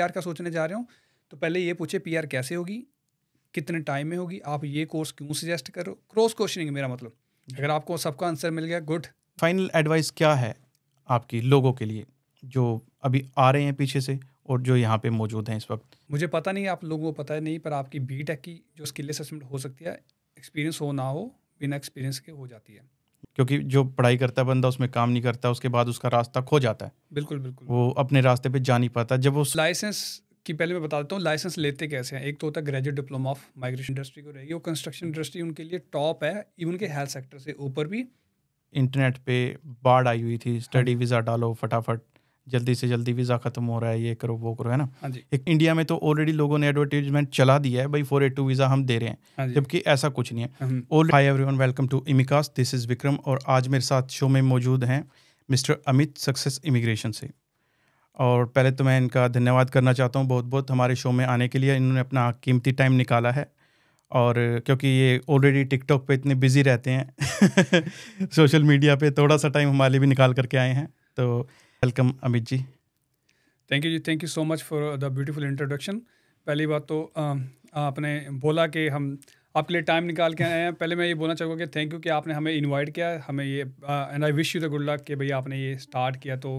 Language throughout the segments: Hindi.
पीआर का सोचने जा रहे हो तो पहले ये पूछे पीआर कैसे होगी कितने टाइम में होगी आप ये कोर्स क्यों सजेस्ट करो क्रॉस क्वेश्चनिंग मेरा मतलब अगर आपको सबका आंसर मिल गया गुड फाइनल एडवाइस क्या है आपकी लोगों के लिए जो अभी आ रहे हैं पीछे से और जो यहाँ पे मौजूद हैं इस वक्त मुझे पता नहीं आप लोगों को पता है नहीं पर आपकी बी टेक की जो स्किल असमेंट हो सकती है एक्सपीरियंस हो ना हो बिना एक्सपीरियंस के हो जाती है क्योंकि जो पढ़ाई करता है बंदा उसमें काम नहीं करता उसके बाद उसका रास्ता खो जाता है बिल्कुल बिल्कुल वो अपने रास्ते पे जा नहीं पाता जब वो लाइसेंस की पहले मैं बता देता हूँ लाइसेंस लेते कैसे हैं एक तो होता है graduate diploma of migration industry को रहेगी वो कंस्ट्रक्शन इंडस्ट्री उनके लिए टॉप है इवन के हेल्थ सेक्टर से ऊपर भी इंटरनेट पे बाढ़ आई हुई थी स्टडी वीज़ा डालो फटाफट जल्दी से जल्दी वीज़ा ख़त्म हो रहा है ये करो वो करो है ना हाँ एक इंडिया में तो ऑलरेडी लोगों ने एडवर्टीजमेंट चला दिया है भाई फोर एट टू वीज़ा हम दे रहे हैं हाँ जबकि ऐसा कुछ नहीं है all hi one welcome to इमिकास दिस इज़ विक्रम और आज मेरे साथ शो में मौजूद हैं मिस्टर अमित सक्सेस इमिग्रेशन से और पहले तो मैं इनका धन्यवाद करना चाहता हूँ बहुत बहुत हमारे शो में आने के लिए इन्होंने अपना कीमती टाइम निकाला है और क्योंकि ये ऑलरेडी टिकटॉक पे इतने बिजी रहते हैं सोशल मीडिया पे थोड़ा सा टाइम हमारे लिए भी निकाल करके आए हैं तो welcome Amit ji thank you जी thank you so much for the beautiful introduction पहली बात तो आपने बोला कि हम आपके लिए टाइम निकाल के आए हैं पहले मैं ये बोलना चाहूँगा कि थैंक यू कि आपने हमें इनवाइट किया हमें ये and I wish you the good luck कि भैया आपने ये स्टार्ट किया तो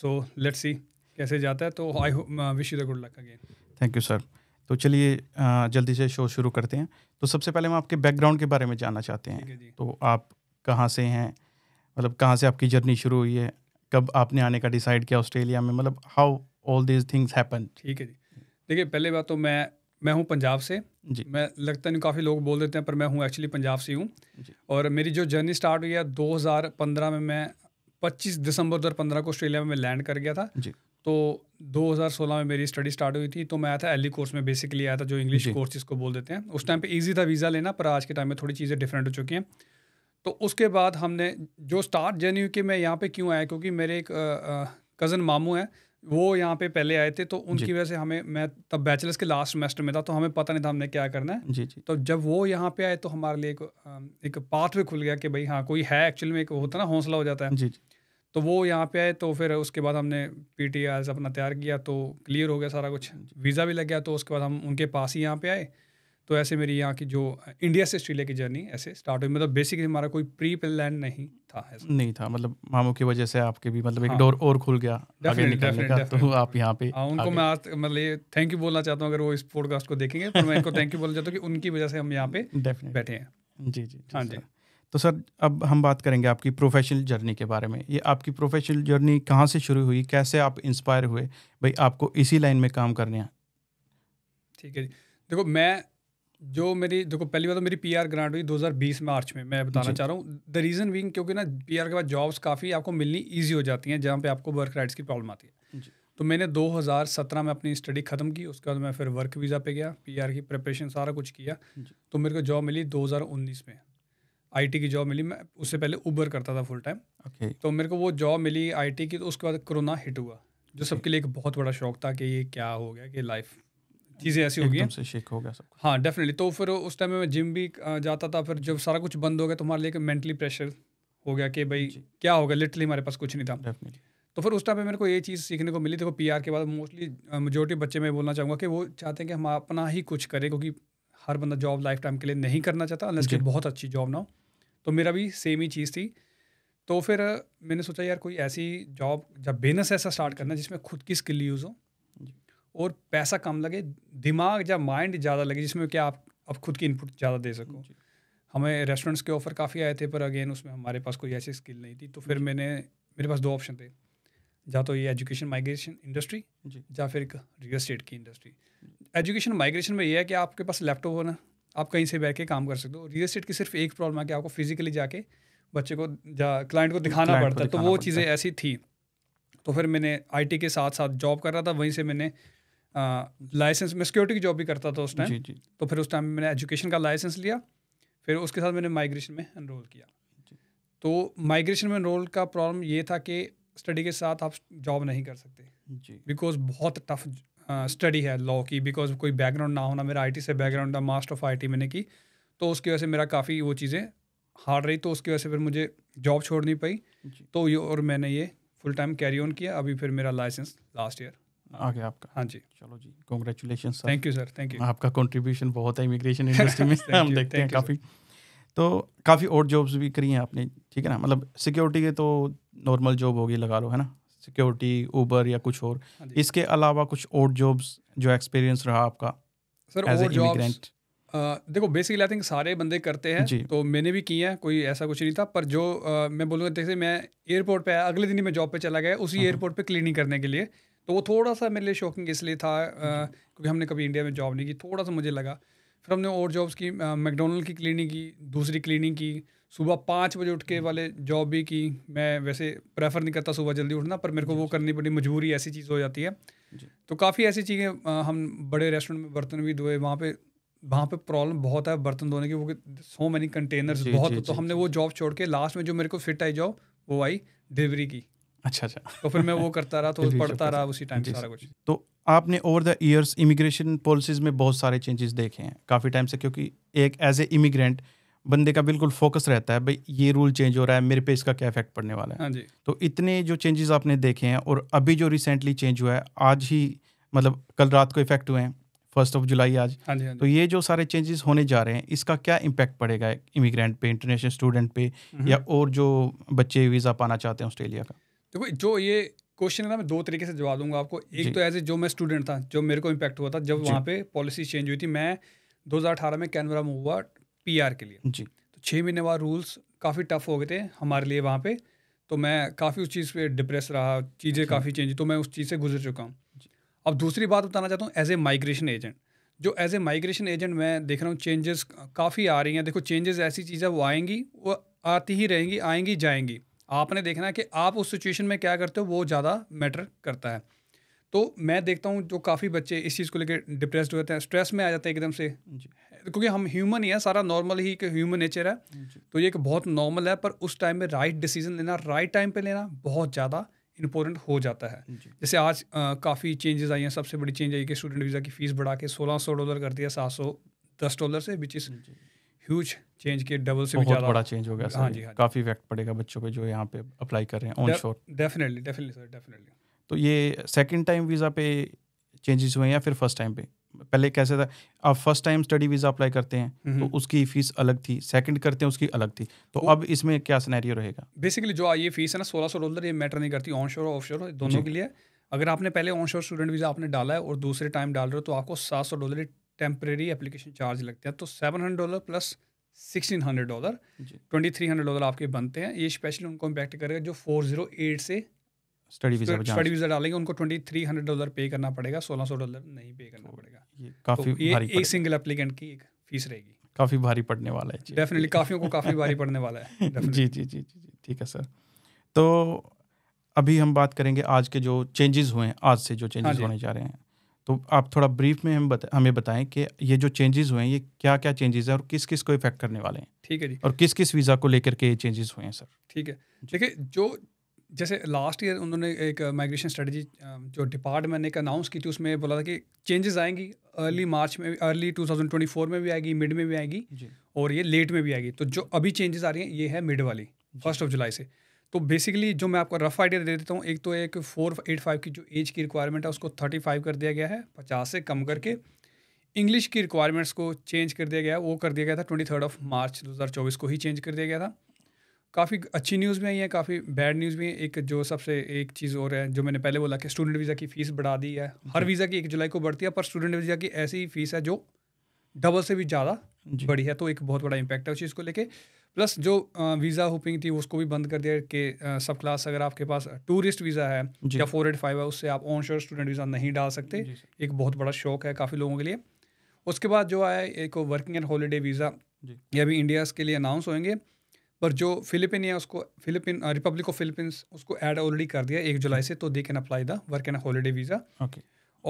सो लेट्स सी कैसे जाता है तो I wish you the good luck again thank you sir तो चलिए जल्दी से शो शुरू करते हैं तो सबसे पहले हम आपके बैकग्राउंड के बारे में जानना चाहते हैं तो आप कहाँ से हैं मतलब कहाँ से आपकी जर्नी शुरू हुई है कब आपने आने का डिसाइड किया ऑस्ट्रेलिया में मतलब how all these things happen ठीक है जी देखिए पहले बात तो मैं मैं हूँ पंजाब से जी मैं लगता नहीं काफ़ी लोग बोल देते हैं पर मैं हूँ एक्चुअली पंजाब से हूँ और मेरी जो जर्नी स्टार्ट हुई है 2015 में मैं 25 दिसंबर 2015 को ऑस्ट्रेलिया में मैं लैंड कर गया था जी तो 2016 में मेरी स्टडी स्टार्ट हुई थी तो मैं आया था एल कोर्स e में बेसिकली आया था जो इंग्लिश कोर्स जिसको बोल देते हैं उस टाइम पे इजी था वीज़ा लेना पर आज के टाइम में थोड़ी चीज़ें डिफरेंट हो चुकी हैं तो उसके बाद हमने जो स्टार्ट जर्नी कि मैं यहाँ पे क्यों आया क्योंकि मेरे एक कज़न मामू हैं वो यहाँ पे पहले आए थे तो उनकी वजह से हमें मैं तब बैचलर्स के लास्ट सेमेस्टर में था तो हमें पता नहीं था हमने क्या करना है जी जी तो जब वो यहाँ पे आए तो हमारे लिए एक एक पाथवे खुल गया कि भाई हाँ कोई है एक्चुअली में एक होता ना हौसला हो जाता है जी जी तो वो यहाँ पे आए तो फिर उसके बाद हमने पी टी अपना तैयार किया तो क्लियर हो गया सारा कुछ वीज़ा भी लग गया तो उसके बाद हम उनके पास ही यहाँ पे आए तो ऐसे मेरी यहाँ की जो इंडिया से ऑस्ट्रेलिया की जर्नी ऐसे स्टार्ट हुई मतलब बेसिकली हमारा कोई प्री प्लान नहीं था ऐसा नहीं था मतलब मामू की वजह से आपके भी मतलब एक डोर हाँ। और खुल गया आगे निकलने का तो आप यहाँ पे हाँ, उनको मैं आज मतलब ये थैंक यू बोलना चाहता हूँ अगर वो इस पॉडकास्ट को देखेंगे तो मैं इनको थैंक यू बोलना चाहता हूँ कि उनकी वजह से हम यहाँ पे बैठे हैं जी जी हाँ जी तो सर अब हम बात करेंगे आपकी प्रोफेशनल जर्नी के बारे में ये आपकी प्रोफेशनल जर्नी कहाँ से शुरू हुई कैसे आप इंस्पायर हुए भाई आपको इसी लाइन में काम करने हैं ठीक है जी देखो मैं जो मेरी देखो पहली बार तो मेरी पीआर ग्रांट हुई 2020 मार्च में मैं बताना चाह रहा हूँ द रीज़न बीइंग क्योंकि ना पीआर के बाद जॉब्स काफ़ी आपको मिलनी इजी हो जाती हैं जहाँ पे आपको वर्क राइट्स की प्रॉब्लम आती है तो मैंने 2017 में अपनी स्टडी ख़त्म की उसके बाद मैं फिर वर्क वीज़ा पे गया पीआर की प्रिपरेशन सारा कुछ किया तो मेरे को जॉब मिली दो में आई की जॉब मिली मैं उससे पहले उबर करता था फुल टाइम तो मेरे को वो जॉब मिली आई की तो उसके बाद कोरोना हिट हुआ जो सबके लिए एक बहुत बड़ा शौक था कि ये क्या हो गया कि लाइफ चीज़ें ऐसी हो गई से शेक हो गया सब हाँ डेफिनेटली तो फिर उस टाइम में मैं जिम भी जाता था फिर जब सारा कुछ बंद हो गया तो हमारे लिए मेंटली प्रेशर हो गया कि भाई क्या होगा लिटरली हमारे पास कुछ नहीं था डेफिनेटली तो फिर उस टाइम पे मेरे को ये चीज़ सीखने को मिली देखो पी के बाद मोस्टली मेजोरिटी बच्चे मैं बोलना चाहूँगा कि वो चाहते हैं कि हम अपना ही कुछ करें क्योंकि हर बंदा जॉब लाइफ टाइम के लिए नहीं करना चाहता अनलेस कि बहुत अच्छी जॉब ना हो तो मेरा भी सेम ही चीज़ थी तो फिर मैंने सोचा यार कोई ऐसी जॉब जब बिजनेस ऐसा स्टार्ट करना जिसमें खुद की स्किल यूज़ हो और पैसा कम लगे दिमाग या माइंड ज़्यादा लगे जिसमें कि आप अब खुद की इनपुट ज़्यादा दे सको हमें रेस्टोरेंट्स के ऑफ़र काफ़ी आए थे पर अगेन उसमें हमारे पास कोई ऐसी स्किल नहीं थी तो फिर मैंने मेरे पास दो ऑप्शन थे या तो ये एजुकेशन माइग्रेशन इंडस्ट्री या फिर एक रियल स्टेट की इंडस्ट्री एजुकेशन माइग्रेशन में ये है कि आपके पास लैपटॉप होना आप कहीं से बैठ के काम कर सकते हो रियल स्टेट की सिर्फ एक प्रॉब्लम है कि आपको फिजिकली जाके बच्चे को जा क्लाइंट को दिखाना पड़ता है तो वो चीज़ें ऐसी थी तो फिर मैंने आईटी के साथ साथ जॉब कर रहा था वहीं से मैंने लाइसेंस मैं सिक्योरिटी की जॉब भी करता था उस टाइम तो फिर उस टाइम मैंने एजुकेशन का लाइसेंस लिया फिर उसके साथ मैंने माइग्रेशन में इनरोल किया तो माइग्रेशन में इनरोल का प्रॉब्लम ये था कि स्टडी के साथ आप जॉब नहीं कर सकते बिकॉज बहुत टफ स्टडी है लॉ की बिकॉज कोई बैकग्राउंड ना होना मेरा आईटी से बैकग्राउंड था मास्टर ऑफ आईटी मैंने की तो उसकी वजह से मेरा काफ़ी वो चीज़ें हार्ड रही तो उसकी वजह से फिर मुझे जॉब छोड़नी पड़ी तो ये और मैंने ये फुल टाइम कैरी ऑन किया अभी फिर मेरा लाइसेंस लास्ट ईयर आगे आपका हाँ जी चलो जी congratulation sir thank you sir thank you आपका कंट्रीब्यूशन बहुत है इमिग्रेशन इंडस्ट्री में हम देखते हैं काफ़ी तो काफ़ी और जॉब्स भी करी हैं आपने ठीक है ना मतलब सिक्योरिटी के तो नॉर्मल जॉब होगी लगा लो है ना सिक्योरिटी ऊबर या कुछ और हाँ इसके अलावा कुछ और जॉब्स जो एक्सपीरियंस रहा आपका सर एज इमिग्रेंट देखो बेसिकली आई थिंक सारे बंदे करते हैं तो मैंने भी किए हैं कोई ऐसा कुछ नहीं था पर जो आ, मैं बोलूँगा जैसे मैं एयरपोर्ट पे आया अगले दिन ही मैं जॉब पे चला गया उसी एयरपोर्ट हम्म, हम्म। पे क्लीनिंग करने के लिए तो वो थोड़ा सा मेरे लिए शॉकिंग इसलिए था क्योंकि हमने कभी इंडिया में जॉब नहीं की थोड़ा सा मुझे लगा फिर हमने और जॉब्स की मैकडोनल्ड की क्लिनिंग की दूसरी क्लिनिंग की सुबह पाँच बजे उठ के हम्म। वाले जॉब भी की मैं वैसे प्रेफर नहीं करता सुबह जल्दी उठना पर मेरे को वो करनी पड़ी मजबूरी ऐसी चीज़ हो जाती है तो काफ़ी ऐसी चीज़ें हम बड़े रेस्टोरेंट में बर्तन भी धोए वहाँ पे वहाँ पे प्रॉब्लम बहुत है बर्तन धोने की वो सो मैनी कंटेनर्स बहुत जी, तो जी, हमने जी, वो जॉब छोड़ के लास्ट में जो मेरे को फिट आई जॉब वो आई डिलीवरी की अच्छा अच्छा तो फिर मैं वो करता रहा तो पढ़ता रहा उसी टाइम सारा कुछ तो आपने over the years immigration policies में बहुत सारे चेंजेस देखे हैं काफ़ी टाइम से क्योंकि एक एज ए इमिग्रेंट बंदे का बिल्कुल फोकस रहता है भाई ये रूल चेंज हो रहा है मेरे पे इसका क्या इफेक्ट पड़ने वाला है हाँ जी तो इतने जो चेंजेस आपने देखे हैं और अभी जो रिसेंटली चेंज हुआ है आज ही मतलब कल रात को इफेक्ट हुए हैं फर्स्ट ऑफ जुलाई आज हाँ जी, हाँ तो ये जो सारे चेंजेस होने जा रहे हैं इसका क्या इम्पैक्ट पड़ेगा इमिग्रेंट पे इंटरनेशनल स्टूडेंट पे हम्म। या और जो बच्चे वीज़ा पाना चाहते हैं ऑस्ट्रेलिया का देखो जो ये क्वेश्चन है ना मैं दो तरीके से जवाब दूंगा आपको एक तो एज ए जो मैं स्टूडेंट था जो मेरे को इम्पैक्ट हुआ था जब वहाँ पे पॉलिसी चेंज हुई थी मैं 2018 में कैनवरा मूव हुआ पी के लिए जी तो छः महीने बाद रूल्स काफ़ी टफ हो गए थे हमारे लिए वहाँ पे तो मैं काफ़ी उस चीज़ पे डिप्रेस रहा चीज़ें अच्छा। काफ़ी चेंज तो मैं उस चीज़ से गुजर चुका हूँ अब दूसरी बात बताना चाहता हूँ एज ए माइग्रेशन एजेंट जो एज ए माइग्रेशन एजेंट मैं देख रहा हूँ चेंजेस काफ़ी आ रही हैं देखो चेंजेस ऐसी चीज़ें वो आएंगी वो आती ही रहेंगी आएंगी जाएंगी आपने देखना है कि आप उस सिचुएशन में क्या करते हो वो ज़्यादा मैटर करता है तो मैं देखता हूँ जो काफ़ी बच्चे इस चीज़ को लेकर डिप्रेस्ड जाते हैं स्ट्रेस में आ जाते हैं एकदम से क्योंकि हम ह्यूमन ही हैं सारा नॉर्मल ही एक ह्यूमन नेचर है तो ये एक बहुत नॉर्मल है पर उस टाइम में राइट डिसीजन लेना राइट टाइम पे लेना बहुत ज़्यादा इंपॉर्टेंट हो जाता है जैसे आज काफ़ी चेंजेस आई हैं सबसे बड़ी चेंज आई कि स्टूडेंट वीज़ा की फ़ीस बढ़ा के सोलह सौ डॉलर कर दिया सात सौ दस डॉलर से विच इज़ ह्यूज चेंज के डबल से बहुत बड़ा चेंज हो गया सर हाँ जी हाँ काफ़ी इफेक्ट पड़ेगा बच्चों पे जो यहाँ पे अप्लाई कर रहे हैं ऑन शोर डेफिनेटली डेफिनेटली सर डेफिनेटली तो ये सेकंड टाइम वीज़ा पे चेंजेस हुए हैं या फिर फर्स्ट टाइम पे पहले कैसे था आप first time study visa apply करते हैं तो उसकी फ़ीस अलग थी सेकंड करते हैं उसकी अलग थी तो अब इसमें क्या सिनेरियो रहेगा बेसिकली जो ये फीस है ना सोलह सौ डॉलर ये मैटर नहीं करती ऑन शोर ऑफ शोर दोनों के लिए अगर आपने पहले ऑन शोर स्टूडेंट वीज़ा आपने डाला है और दूसरे टाइम डाल रहे हो तो आपको सात सौ डॉलर टेम्परेरी एप्लीकेशन चार्ज लगते हैं तो seven hundred dollar plus sixteen hundred dollar twenty three hundred dollar आपके बनते हैं ये स्पेशली उनको इम्पैक्ट करेगा जो फोर जीरो एट से स्टडी वीज़ा स्टडी वीज़ा डालेंगे उनको ट्वेंटी थ्री हंड्रेड डॉलर पे करना पड़ेगा सोलह सौ डॉलर नहीं पे करना तो पड़ेगा काफ़ी तो ये एक सिंगल एप्लीकेंट की एक फीस रहेगी काफ़ी भारी पड़ने वाला है डेफिनेटली काफ़ियों को काफ़ी भारी पड़ने वाला है जी जी जी जी ठीक है सर तो अभी हम बात करेंगे आज के जो चेंजेस हुए हैं आज से जो चेंजेस हाँ होने जा रहे हैं तो आप थोड़ा ब्रीफ में हम बता, हमें बताएं कि ये जो चेंजेस हुए हैं ये क्या क्या चेंजेस हैं और किस किस को इफेक्ट करने वाले हैं ठीक है जी और किस किस वीज़ा को लेकर के ये चेंजेस हुए हैं सर ठीक है देखिए जो जैसे लास्ट ईयर उन्होंने एक माइग्रेशन स्ट्रेटजी जो डिपार्टमेंट ने एक अनाउंस की थी उसमें बोला था कि चेंजेस आएंगी अर्ली मार्च में अर्ली 2024 में भी आएगी मिड में भी आएगी और ये लेट में भी आएगी तो जो अभी चेंजेस आ रही हैं ये है मिड वाली फर्स्ट ऑफ जुलाई से तो बेसिकली जो मैं आपको रफ आइडिया दे देता हूँ एक तो एक फोर एट फाइव की जो एज की रिक्वायरमेंट है उसको थर्टी फाइव कर दिया गया है पचास से कम करके इंग्लिश की रिक्वायरमेंट्स को चेंज कर दिया गया वो कर दिया गया था ट्वेंटी थर्ड ऑफ मार्च दो हज़ार चौबीस को ही चेंज कर दिया गया था काफ़ी अच्छी न्यूज़ भी आई है काफ़ी बैड न्यूज़ भी है एक जो सबसे एक चीज़ और है जो मैंने पहले बोला कि स्टूडेंट वीज़ा की फ़ीस बढ़ा दी है हर वीज़ा की एक जुलाई को बढ़ती है पर स्टूडेंट वीज़ा की ऐसी फ़ीस है जो डबल से भी ज़्यादा बढ़ी है तो एक बहुत बड़ा इम्पैक्ट है उस चीज़ को लेके प्लस जो वीज़ा होपिंग थी उसको भी बंद कर दिया कि सब क्लास अगर आपके पास टूरिस्ट वीज़ा है या फोर एट फाइव है उससे आप ऑन शोर स्टूडेंट वीज़ा नहीं डाल सकते एक बहुत बड़ा शौक है काफ़ी लोगों के लिए उसके बाद जो आया एक वर्किंग एंड हॉलीडे वीज़ा ये अभी इंडिया के लिए अनाउंस होंगे पर जो फिलिपिन है उसको फिलिपिन रिपब्लिक ऑफ फिलिपींस उसको ऐड ऑलरेडी कर दिया एक जुलाई से तो they can apply the work and holiday visa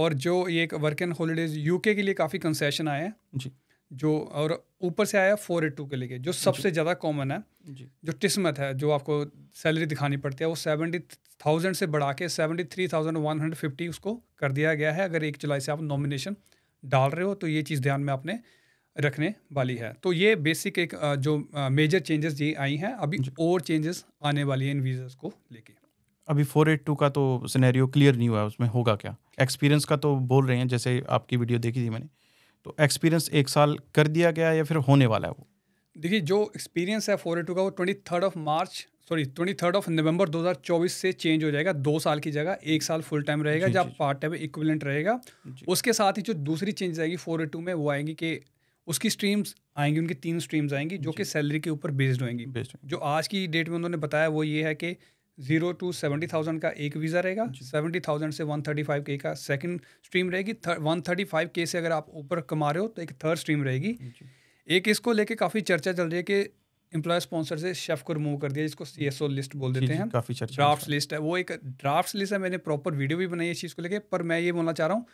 और जो ये वर्क एंड हॉलीडेज यूके के लिए काफ़ी कंसेशन आया है जी जो और ऊपर से आया फोर एट टू के लेके जो सबसे ज़्यादा कॉमन है जो टिस्मत है जो आपको सैलरी दिखानी पड़ती है वो सेवेंटी थाउजेंड से बढ़ा के seventy three thousand one hundred fifty उसको कर दिया गया है अगर एक जुलाई से आप नॉमिनेशन डाल रहे हो तो ये चीज़ ध्यान में आपने रखने वाली है तो ये बेसिक एक जो मेजर चेंजेस ये आई हैं अभी और चेंजेस आने वाली हैं इन वीज़ाज़ को लेके अभी फोर एट टू का तो सिनेरियो क्लियर नहीं हुआ है उसमें होगा क्या एक्सपीरियंस का तो बोल रहे हैं जैसे आपकी वीडियो देखी थी मैंने तो एक्सपीरियंस एक साल कर दिया गया या फिर होने वाला है वो देखिए जो एक्सपीरियंस है फोर टू का वो twenty third of March sorry twenty third of November 2024 से चेंज हो जाएगा दो साल की जगह एक साल फुल टाइम रहेगा जब पार्ट टाइम इक्विवेलेंट रहेगा उसके साथ ही जो दूसरी चेंज आएगी फोर टू में वो आएंगी कि उसकी स्ट्रीम्स आएंगी उनकी तीन स्ट्रीम्स आएंगी जो कि सैलरी के ऊपर बेस्ड होंगी जो आज की डेट में उन्होंने बताया वो ये है कि जीरो टू सेवेंटी थाउजेंड का एक वीज़ा रहेगा सेवेंटी थाउजेंड से वन थर्टी फाइव के का सेकंड स्ट्रीम रहेगी वन थर्टी फाइव के से अगर आप ऊपर कमा रहे हो तो एक थर्ड स्ट्रीम रहेगी एक इसको लेके काफ़ी चर्चा चल रही है कि एम्प्लॉय स्पॉन्सर से शेफ को रिमूव कर दिया जिसको सी एस ओ लिस्ट बोल देते हैं काफ़ी चर्चा ड्राफ्ट लिस्ट है वो एक ड्राफ्ट लिस्ट है मैंने प्रॉपर वीडियो भी बनाई है इस चीज़ को लेकर पर मैं ये बोलना चाह रहा हूँ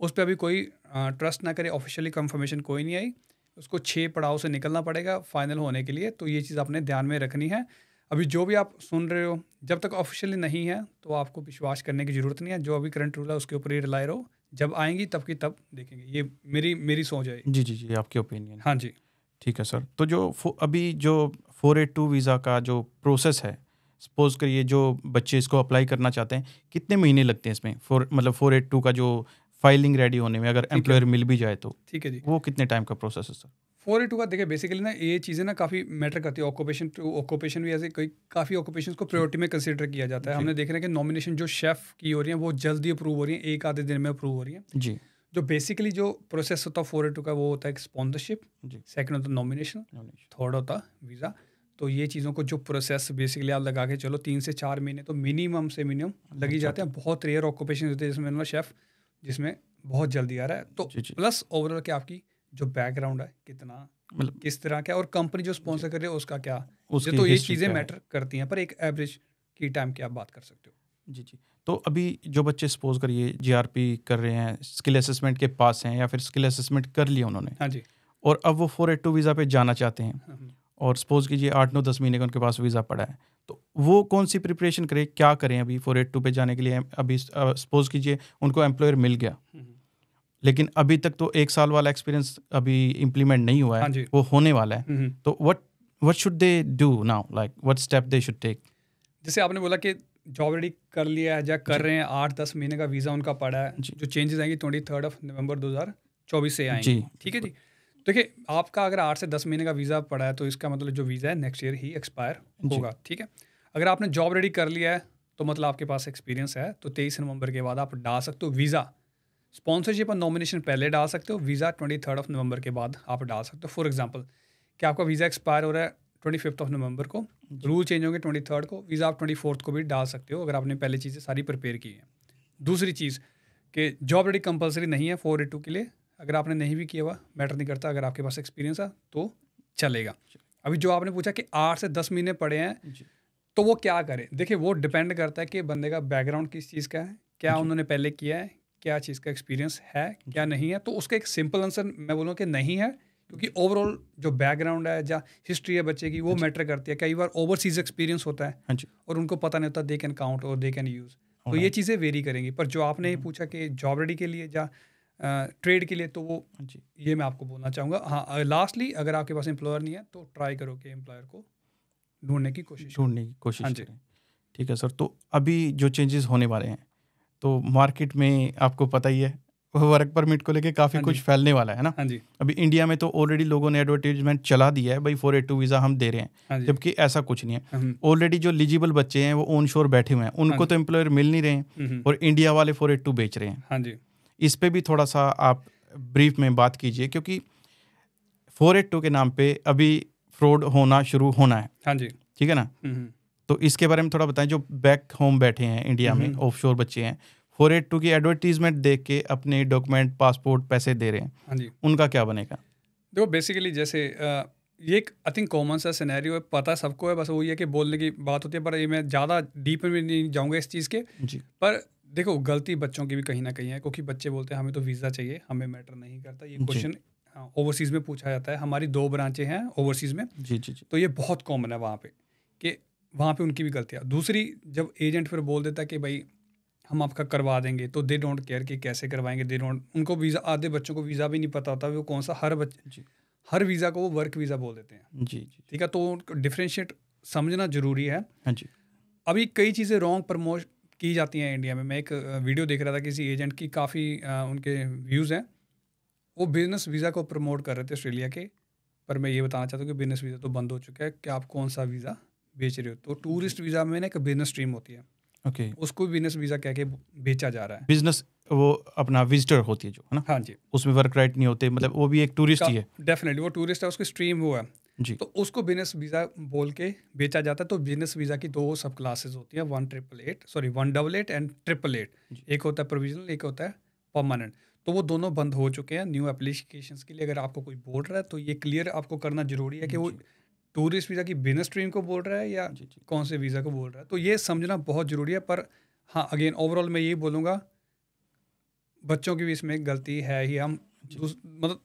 उस पर अभी कोई ट्रस्ट ना करे ऑफिशियली कंफर्मेशन कोई नहीं आई उसको छः पड़ाव से निकलना पड़ेगा फाइनल होने के लिए तो ये चीज़ आपने ध्यान में रखनी है अभी जो भी आप सुन रहे हो जब तक ऑफिशियली नहीं है तो आपको विश्वास करने की ज़रूरत नहीं है जो अभी करंट रूल है उसके ऊपर ही रिलाई रहो जब आएंगी तब की तब देखेंगे ये मेरी मेरी सोच है जी जी जी आपकी ओपिनियन हाँ जी ठीक है सर तो जो अभी जो फोर एट टू वीज़ा का जो प्रोसेस है सपोज करिए जो बच्चे इसको अप्लाई करना चाहते हैं कितने महीने लगते हैं इसमें फोर मतलब फोर एट टू का जो फाइलिंग रेडी होने में अगर एम्प्लॉयर मिल भी जाए तो ठीक है जी वो कितने टाइम का प्रोसेस है सर फोर एट का देखिए बेसिकली ना ये चीज़ें ना काफ़ी मैटर करती है ऑक्यूपेशन टू ऑक्यूपेशन भी ऐसे कई काफ़ी ऑक्यूपेशन को प्रायोरिटी में कंसिडर किया जाता है हमने देख रहे हैं कि नॉमिनेशन जो शेफ़ की हो रही है वो जल्दी अप्रूव हो रही है एक आधे दिन में अप्रूव हो रही है जी जो बेसिकली जो प्रोसेस होता है फोर टू का वो होता है स्पॉन्सरशिप सेकेंड होता है नॉमिनेशन थर्ड होता है वीज़ा तो ये चीज़ों को जो प्रोसेस बेसिकली आप लगा के चलो तीन से चार महीने तो मिनिमम से मिनिमम हम्म, लगी जाते हैं बहुत रेयर ऑक्यूपेशन होते हैं जिसमें शेफ़ जिसमें बहुत जल्दी आ रहा है तो प्लस ओवरऑल क्या आपकी जो बैकग्राउंड है कितना मतलब किस तरह का और कंपनी जो स्पॉन्सर कर रही है उसका क्या उसके तो ये चीज़ें मैटर करती हैं पर एक एवरेज की टाइम की आप बात कर सकते हो जी जी तो अभी जो बच्चे सपोज करिए जीआरपी कर रहे हैं स्किल असेसमेंट के पास हैं या फिर स्किल असेसमेंट कर लिया उन्होंने हाँ जी और अब वो फोर एट टू वीज़ा पे जाना चाहते हैं हाँ, हाँ। और सपोज कीजिए आठ नौ दस महीने का उनके पास वीज़ा पड़ा है तो वो कौन सी प्रिपरेशन करें क्या करें अभी फोर एट टू पे जाने के लिए अभी सपोज कीजिए उनको एम्प्लॉयर मिल गया हम्म। लेकिन अभी तक तो एक साल वाला एक्सपीरियंस अभी इम्प्लीमेंट नहीं हुआ है हाँ वो होने वाला है तो what what should they do now like what step they should take जैसे आपने बोला कि जॉब रेडी कर लिया है या कर रहे हैं आठ दस महीने का वीज़ा उनका पड़ा है जो चेंजेस आएंगे ट्वेंटी थर्ड ऑफ नवंबर दो हज़ार चौबीस से आएंगे ठीक है जी देखिए आपका अगर आठ से दस महीने का वीज़ा पड़ा है तो इसका मतलब जो वीज़ा है नेक्स्ट ईयर ही एक्सपायर होगा ठीक है अगर आपने जॉब रेडी कर लिया है तो मतलब आपके पास एक्सपीरियंस है तो तेईस नवंबर के बाद आप डाल सकते हो वीज़ा स्पॉन्सरशिप और नॉमिनेशन पहले डाल सकते हो visa twenty third of November के बाद आप डाल सकते हो फॉर एग्जांपल कि आपका वीज़ा एक्सपायर हो रहा है ट्वेंटी फिफ्थ ऑफ नवंबर को रूल चेंज होंगे ट्वेंटी थर्ड को वीज़ा आप ट्वेंटी फोर्थ को भी डाल सकते हो अगर आपने पहले चीज़ें सारी प्रिपेयर की हैं दूसरी चीज़ कि जॉब रेडी कंपलसरी नहीं है फोर एट टू के लिए अगर आपने नहीं भी किया हुआ मैटर नहीं करता अगर आपके पास एक्सपीरियंस है तो चलेगा अभी जो आपने पूछा कि आठ से दस महीने पड़े हैं तो वो क्या करें देखिए वो डिपेंड करता है कि बंदे का बैकग्राउंड किस चीज़ का है क्या उन्होंने पहले किया है क्या चीज़ का एक्सपीरियंस है क्या नहीं है तो उसका एक सिंपल आंसर मैं बोलूँ कि नहीं है क्योंकि ओवरऑल जो बैकग्राउंड है या हिस्ट्री है बच्चे की वो मैटर हाँ करती है कई बार ओवरसीज एक्सपीरियंस होता है हाँ और उनको पता नहीं होता दे कैन काउंट और दे कैन यूज़ तो ये चीज़ें वेरी करेंगी पर जो आपने हम्म। पूछा कि जॉब रेडी के लिए या ट्रेड के लिए तो वो हाँ जी ये मैं आपको बोलना चाहूँगा हाँ लास्टली अगर आपके पास एम्प्लॉयर नहीं है तो ट्राई करो कि एम्प्लॉयर को ढूंढने की कोशिश ढूंढने की कोशिश हाँ जी ठीक है सर तो अभी जो चेंजेस होने वाले हैं तो मार्केट में आपको पता ही है वर्क परमिट को लेके काफ़ी हाँ कुछ फैलने वाला है ना हाँ जी अभी इंडिया में तो ऑलरेडी लोगों ने एडवर्टीजमेंट चला दिया है भाई फोर एट टू वीज़ा हम दे रहे हैं हाँ जबकि ऐसा कुछ नहीं है ऑलरेडी जो एलिजिबल बच्चे हैं वो ओन शोर बैठे हुए हैं उनको तो एम्प्लॉयर मिल नहीं रहे हैं हम्म, हम्म। और इंडिया वाले फोर एट टू बेच रहे हैं जी इस पर भी थोड़ा सा आप ब्रीफ में बात कीजिए क्योंकि फोर एट टू के नाम पर अभी फ्रॉड होना शुरू होना है हाँ जी ठीक है ना हम्म, तो इसके बारे में थोड़ा बताएं जो बैक होम बैठे हैं इंडिया में ऑफ हम्म। बच्चे हैं फोर एट टू की एडवर्टीजमेंट देख के अपने डॉक्यूमेंट पासपोर्ट पैसे दे रहे हैं हाँ जी उनका क्या बनेगा देखो बेसिकली जैसे ये एक आई थिंक कॉमन सा सिनेरियो है पता सबको है बस वही है कि बोलने की बात होती है पर ये मैं ज़्यादा डीप में नहीं जाऊँगा इस चीज़ के जी पर देखो गलती बच्चों की भी कहीं ना कहीं है क्योंकि बच्चे बोलते हैं हमें तो वीज़ा चाहिए हमें मैटर नहीं करता ये क्वेश्चन ओवरसीज़ हाँ, में पूछा जाता है हमारी दो ब्रांचें हैं ओवरसीज़ में जी जी जी तो ये बहुत कॉमन है वहाँ पे कि वहाँ पे उनकी भी गलतियाँ दूसरी जब एजेंट फिर बोल देता है कि भाई हम आपका करवा देंगे तो दे डोंट केयर कि कैसे करवाएंगे दे डोंट उनको वीज़ा आधे बच्चों को वीज़ा भी नहीं पता होता वो कौन सा हर बच्चे हर वीज़ा को वो वर्क वीज़ा बोल देते हैं जी जी ठीक है तो डिफ्रेंशिएट समझना ज़रूरी है हाँ जी अभी कई चीज़ें रॉन्ग प्रमोट की जाती हैं इंडिया में मैं एक वीडियो देख रहा था किसी एजेंट की काफ़ी उनके व्यूज़ हैं वो बिज़नेस वीज़ा को प्रमोट कर रहे थे ऑस्ट्रेलिया के पर मैं ये बताना चाहता हूँ कि बिज़नेस वीज़ा तो बंद हो चुका है कि आप कौन सा वीज़ा बेच रहे हो तो टूरिस्ट वीज़ा में ना एक बिजनेस स्ट्रीम होती है ओके okay. उसको बिजनेस वीज़ा कह के बेचा जा रहा है बिजनेस वो अपना विजिटर होती है जो है ना हाँ जी उसमें वर्क राइट नहीं होते मतलब वो भी एक टूरिस्ट ही है डेफिनेटली वो टूरिस्ट है उसकी स्ट्रीम वो है जी तो उसको बिजनेस वीज़ा बोल के बेचा जाता है तो बिजनेस वीज़ा की दो सब क्लासेस होती हैं one triple eight sorry one double eight and triple eight एक होता है प्रोविजनल एक होता है परमानेंट तो वो दोनों बंद हो चुके हैं न्यू एप्लीकेशन के लिए अगर आपको कोई बोल रहा है तो ये क्लियर आपको करना जरूरी है कि वो टूरिस्ट वीज़ा की बिजनेस स्ट्रीम को बोल रहा है या जी जी कौन से वीज़ा को बोल रहा है तो ये समझना बहुत ज़रूरी है पर हाँ अगेन ओवरऑल मैं यही बोलूँगा बच्चों की भी इसमें गलती है ही हम मतलब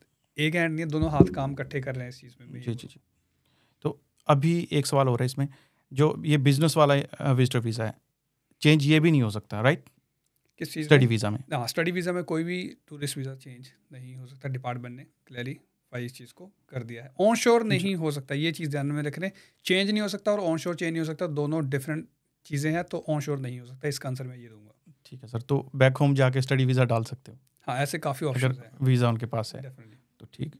एक हैंड नहीं दोनों हाथ काम इकट्ठे कर रहे हैं इस चीज़ में जी जी जी तो अभी एक सवाल हो रहा है इसमें जो ये बिजनेस वाला विजिटर वीज़ा है चेंज ये भी नहीं हो सकता राइट किस चीज़ स्टडी वीज़ा में हाँ स्टडी वीज़ा में कोई भी टूरिस्ट वीज़ा चेंज नहीं हो सकता डिपार्टमेंट ने क्लियरली फाइव इस चीज़ को कर दिया है ऑन शोर नहीं हो सकता ये चीज़ ध्यान में रख रहे हैं चेंज नहीं हो सकता और ऑन शोर चेंज नहीं हो सकता दोनों डिफरेंट चीज़ें हैं तो ऑन शोर नहीं हो सकता इसका आंसर मैं ये दूंगा ठीक है सर तो बैक होम जाके स्टडी वीज़ा डाल सकते हो हाँ ऐसे काफ़ी ऑप्शन वीज़ा उनके पास है तो ठीक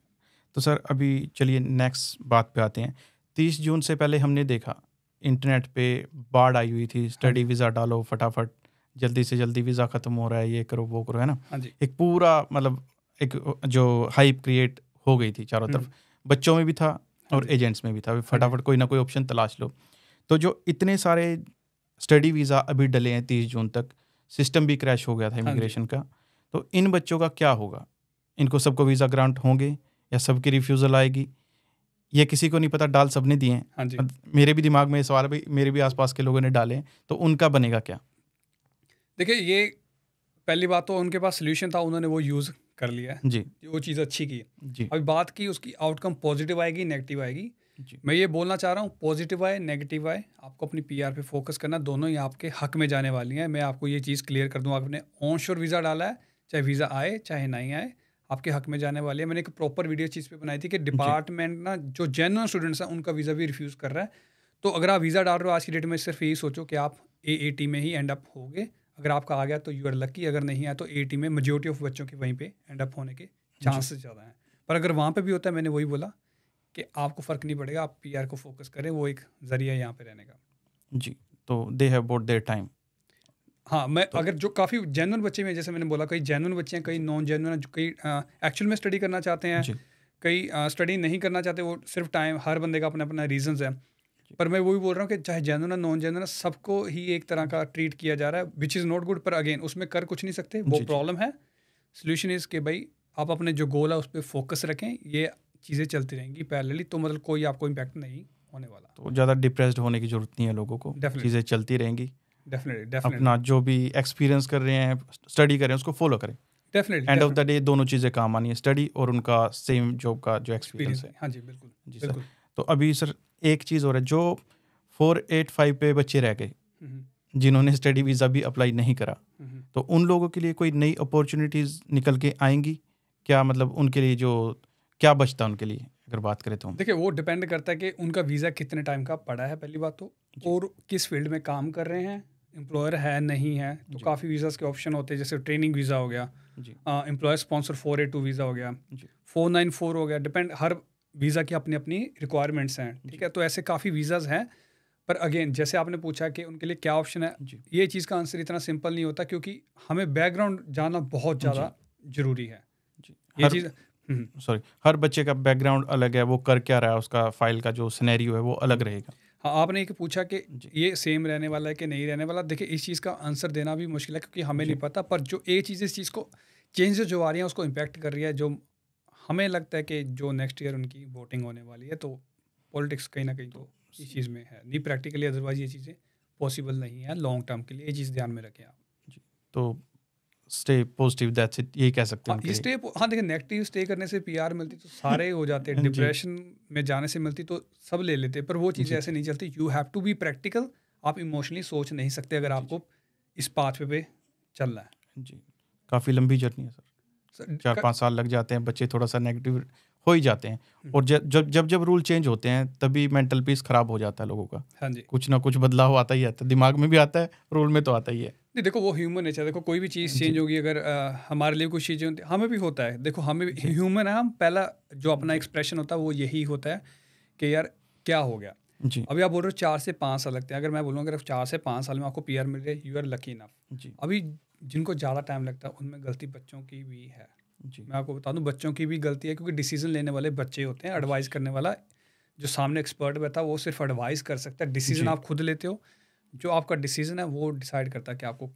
तो सर अभी चलिए नेक्स्ट बात पे आते हैं तीस जून से पहले हमने देखा इंटरनेट पे बाढ़ आई हुई थी स्टडी हाँ वीज़ा डालो फटाफट जल्दी से जल्दी वीज़ा ख़त्म हो रहा है ये करो वो करो है ना हाँ जी एक पूरा मतलब एक जो हाइप क्रिएट हो गई थी चारों तरफ हम्म। बच्चों में भी था हाँ और एजेंट्स में भी था हाँ फटाफट कोई ना कोई ऑप्शन तलाश लो तो जो इतने सारे स्टडी वीज़ा अभी डले हैं तीस जून तक सिस्टम भी क्रैश हो गया था हाँ इमिग्रेशन का तो इन बच्चों का क्या होगा इनको सबको वीज़ा ग्रांट होंगे या सबकी रिफ्यूज़ल आएगी ये किसी को नहीं पता डाल सबने दिए हैं हाँ मेरे भी दिमाग में सवाल भी मेरे भी आसपास के लोगों ने डाले हैं तो उनका बनेगा क्या देखिए ये पहली बात तो उनके पास सोल्यूशन था उन्होंने वो यूज़ कर लिया जी जी वो चीज़ अच्छी की है जी अभी बात की उसकी आउटकम पॉजिटिव आएगी नेगेटिव आएगी जी मैं ये बोलना चाह रहा हूँ पॉजिटिव आए नेगेटिव आए आपको अपनी पी पे फोकस करना दोनों ही आपके हक में जाने वाली हैं मैं आपको ये चीज़ क्लियर कर दूँ आपने ऑन श्योर वीज़ा डाला है चाहे वीज़ा आए चाहे नहीं आए आपके हक में जाने वाले हैं मैंने एक प्रॉपर वीडियो चीज़ पे बनाई थी कि डिपार्टमेंट ना जो जेनुअन स्टूडेंट्स हैं उनका वीज़ा भी रिफ्यूज़ कर रहा है तो अगर आप वीज़ा डाल रहे हो आज की डेट में सिर्फ यही सोचो कि आप ए में ही एंड अप होगे अगर आपका आ गया तो यू आर लकी अगर नहीं आया तो ए में मेजोरिटी ऑफ बच्चों के वहीं पर एंड अप होने के चांसेस ज़्यादा हैं पर अगर वहाँ पर भी होता है मैंने वही बोला कि आपको फ़र्क नहीं पड़ेगा आप पी को फोकस करें वो एक ज़रिया है यहाँ पर रहने का जी तो they have bought their time हाँ मैं तो, अगर जो काफ़ी जेनुअन बच्चे में जैसे मैंने बोला कई जेनुअन बच्चे हैं कई नॉन जेनुअन कई एक्चुअल में स्टडी करना चाहते हैं कई स्टडी नहीं करना चाहते वो सिर्फ टाइम हर बंदे का अपना अपना रीजंस है पर मैं वही बोल रहा हूँ कि चाहे जेनुअन नॉन जेनुअन सबको ही एक तरह का ट्रीट किया जा रहा है विच इज़ नॉट गुड पर अगेन उसमें कर कुछ नहीं सकते वो प्रॉब्लम है सोल्यूशन इज़ के भाई आप अपने जो गोल है उस पर फोकस रखें ये चीज़ें चलती रहेंगी पैरेलली तो मतलब कोई आपको इम्पैक्ट नहीं होने वाला तो ज़्यादा डिप्रेस्ड होने की ज़रूरत नहीं है लोगों को चीज़ें चलती रहेंगी डेफिनेटली अपना जो भी एक्सपीरियंस कर रहे हैं स्टडी कर रहे हैं उसको फॉलो करें definitely end of the day दोनों चीज़ें काम आनी है स्टडी और उनका सेम जॉब का जो एक्सपीरियंस है हाँ जी बिल्कुल जी बिल्कुल. तो अभी सर एक चीज़ और है जो फोर एट फाइव पे बच्चे रह गए हम्म। जिन्होंने स्टडी वीज़ा भी अप्लाई नहीं करा हम्म। तो उन लोगों के लिए कोई नई अपॉर्चुनिटीज़ निकल के आएंगी क्या मतलब उनके लिए जो क्या बचता उनके लिए अगर बात करें तो देखिए वो डिपेंड करता है कि उनका वीज़ा कितने टाइम का पड़ा है पहली बात तो और किस फील्ड में काम कर रहे हैं एम्प्लॉयर है नहीं है तो काफ़ी वीज़ा के ऑप्शन होते हैं जैसे ट्रेनिंग वीज़ा हो गया employer sponsor four A two visa हो गया फोर नाइन फोर हो गया डिपेंड हर वीज़ा की अपनी अपनी रिक्वायरमेंट्स हैं ठीक है तो ऐसे काफ़ी वीज़ाज़ हैं पर अगेन जैसे आपने पूछा कि उनके लिए क्या ऑप्शन है ये चीज़ का आंसर इतना सिंपल नहीं होता क्योंकि हमें बैकग्राउंड जाना बहुत ज़्यादा ज़रूरी है ये चीज़ सॉरी हम्म, हम्म। हर बच्चे का बैकग्राउंड अलग है वो कर क्या रहा है उसका फाइल का जो सिनेरियो है वो अलग हम्म। रहेगा हाँ आपने एक पूछा कि ये सेम रहने वाला है कि नहीं रहने वाला देखिए इस चीज़ का आंसर देना भी मुश्किल है क्योंकि हमें नहीं पता पर जो एक चीज़ इस चीज़ को चेंजेस जो आ रही हैं उसको इम्पैक्ट कर रही है जो हमें लगता है कि जो नेक्स्ट ईयर उनकी वोटिंग होने वाली है तो पॉलिटिक्स कहीं ना कहीं तो, तो इस चीज़ में है नहीं प्रैक्टिकली अदरवाइज ये चीज़ें पॉसिबल नहीं है लॉन्ग टर्म के लिए ये चीज़ ध्यान में रखें आप जी तो स्टे पॉजिटिव दैट्स इट ये कह सकते हैं स्टे हाँ, हाँ देखिए नेगेटिव स्टे करने से पीआर मिलती तो सारे हो जाते हैं डिप्रेशन में जाने से मिलती तो सब ले लेते पर वो चीज़ें ऐसे नहीं चलती you have to be practical आप इमोशनली सोच नहीं सकते अगर आपको इस पाथवे पे चलना है जी काफ़ी लंबी जर्नी है सर चार पाँच साल लग जाते हैं बच्चे थोड़ा सा नेगेटिव हो ही जाते हैं हम्म। और जब जब जब रूल चेंज होते हैं तभी मेंटल पीस खराब हो जाता है लोगों का हाँ जी कुछ ना कुछ बदलाव आता ही आता है दिमाग में भी आता है रूल में तो आता ही है नहीं देखो वो ह्यूमन नेचर देखो कोई भी चीज़ चेंज होगी अगर आ, हमारे लिए कुछ चीज़ें होती हमें भी होता है देखो हमें भी ह्यूमन है हम पहला जो अपना एक्सप्रेशन होता है वो यही होता है कि यार क्या हो गया जी अभी आप बोल रहे हो चार से पाँच साल लगते हैं अगर मैं बोलूँ अगर चार से पाँच साल में आपको पी आर मिल रही है यू आर लकी इनफ जी अभी जिनको ज़्यादा टाइम लगता है उनमें गलती बच्चों की भी है जी मैं आपको बता दूँ बच्चों की भी गलती है क्योंकि डिसीजन लेने वाले बच्चे होते हैं एडवाइस करने वाला जो सामने एक्सपर्ट बैठा वो सिर्फ एडवाइस कर सकता है डिसीजन आप खुद लेते हो जो आपका डिसीजन है वो डिसाइड करता है कि आपको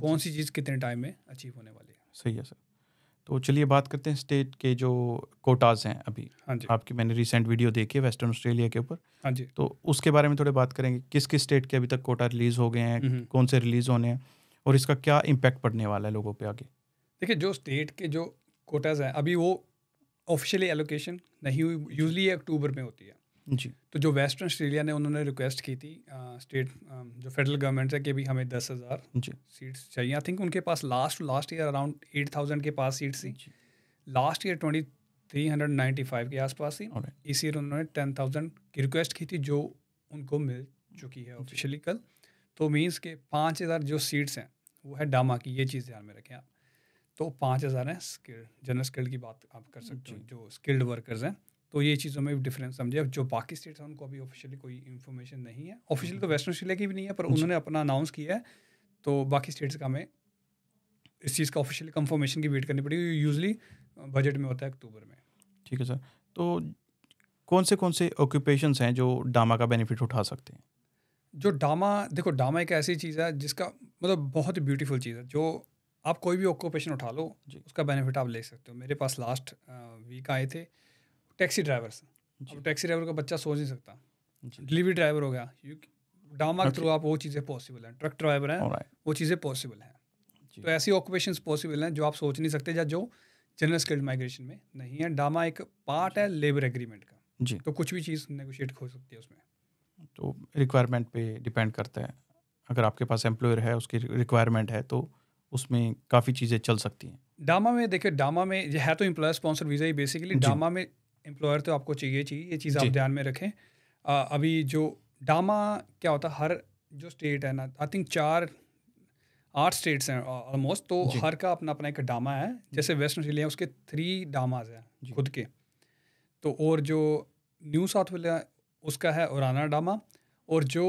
कौन सी चीज़ कितने टाइम में अचीव होने वाली है सही है सर तो चलिए बात करते हैं स्टेट के जो कोटाज हैं अभी हाँ जी आपकी मैंने रिसेंट वीडियो देखी है वेस्टर्न ऑस्ट्रेलिया के ऊपर हाँ जी तो उसके बारे में थोड़े बात करेंगे किस किस स्टेट के अभी तक कोटा रिलीज़ हो गए हैं हम्म, हम्म। कौन से रिलीज़ होने हैं और इसका क्या इम्पैक्ट पड़ने वाला है लोगों पे आगे देखिए जो स्टेट के जो कोटाज हैं अभी वो ऑफिशियली एलोकेशन नहीं हुई यूजली ये अक्टूबर में होती है जी तो जो वेस्टर्न ऑस्ट्रेलिया ने उन्होंने रिक्वेस्ट की थी स्टेट जो फेडरल गवर्नमेंट है कि भी हमें दस हज़ार सीट्स चाहिए आई थिंक उनके पास last last year around eight thousand के पास सीट्स थी last year twenty three hundred ninety five के आसपास थी इस ईयर उन्होंने टेन थाउजेंड की रिक्वेस्ट की थी जो उनको मिल चुकी है ऑफिशियली कल तो मीन्स के पाँच हज़ार जो सीट्स हैं वो है डामा की ये चीज़ ध्यान में रखें आप तो पाँच हज़ार हैं स्किल्ड जनरल स्किल्ड की बात आप कर सकते हो जो स्किल्ड वर्कर्स हैं तो ये चीज़ों में भी डिफरेंस समझे जो बाकी स्टेट्स हैं उनको अभी ऑफिशियली कोई इन्फॉर्मेशन नहीं है ऑफिशियली तो वेस्टर्न ऑस्ट्रेलिया की भी नहीं है पर उन्होंने अपना अनाउंस किया है तो बाकी स्टेट्स का हमें इस चीज़ का ऑफिशियली कंफर्मेशन की वेट करनी पड़ेगी यूजली बजट में होता है अक्टूबर में ठीक है सर तो कौन से कौन से ऑक्यूपेशन हैं जो डामा का बेनिफिट उठा सकते हैं जो डामा देखो डामा एक ऐसी चीज़ है जिसका मतलब बहुत ही ब्यूटीफुल चीज़ है जो आप कोई भी ऑक्यूपेशन उठा लो उसका बेनिफिट आप ले सकते हो मेरे पास लास्ट वीक आए थे टैक्सी ड्राइवर्स अब टैक्सी ड्राइवर का बच्चा सोच नहीं सकता डिलीवरी ड्राइवर हो गया डामा के थ्रू आप वो चीज़ें पॉसिबल हैं ट्रक ड्राइवर हैं वो चीज़ें पॉसिबल हैं तो ऐसी ऑक्यूपेशन पॉसिबल हैं जो आप सोच नहीं सकते या जो जनरल स्किल्ड माइग्रेशन में नहीं है डामा एक पार्ट है लेबर एग्रीमेंट का जी तो कुछ भी चीज़ नेगोशिएट हो सकती है उसमें तो रिक्वायरमेंट पे डिपेंड करता है अगर आपके पास एम्प्लॉयर है उसकी रिक्वायरमेंट है तो उसमें काफ़ी चीज़ें चल सकती हैं डामा में देखिए डामा में यह है तो एम्प्लॉयर स्पॉन्सर वीज़ा ही बेसिकली डामा में एम्प्लॉयर तो आपको चाहिए चाहिए ये चीज़ आप ध्यान में रखें आ, अभी जो डामा क्या होता है हर जो स्टेट है ना आई थिंक चार आठ स्टेट्स हैं ऑलमोस्ट तो हर का अपना अपना एक डामा है जैसे वेस्ट ऑस्ट्रेलिया उसके थ्री डामाज हैं खुद के तो और जो न्यू साउथ वेलिया उसका है उराना डामा और जो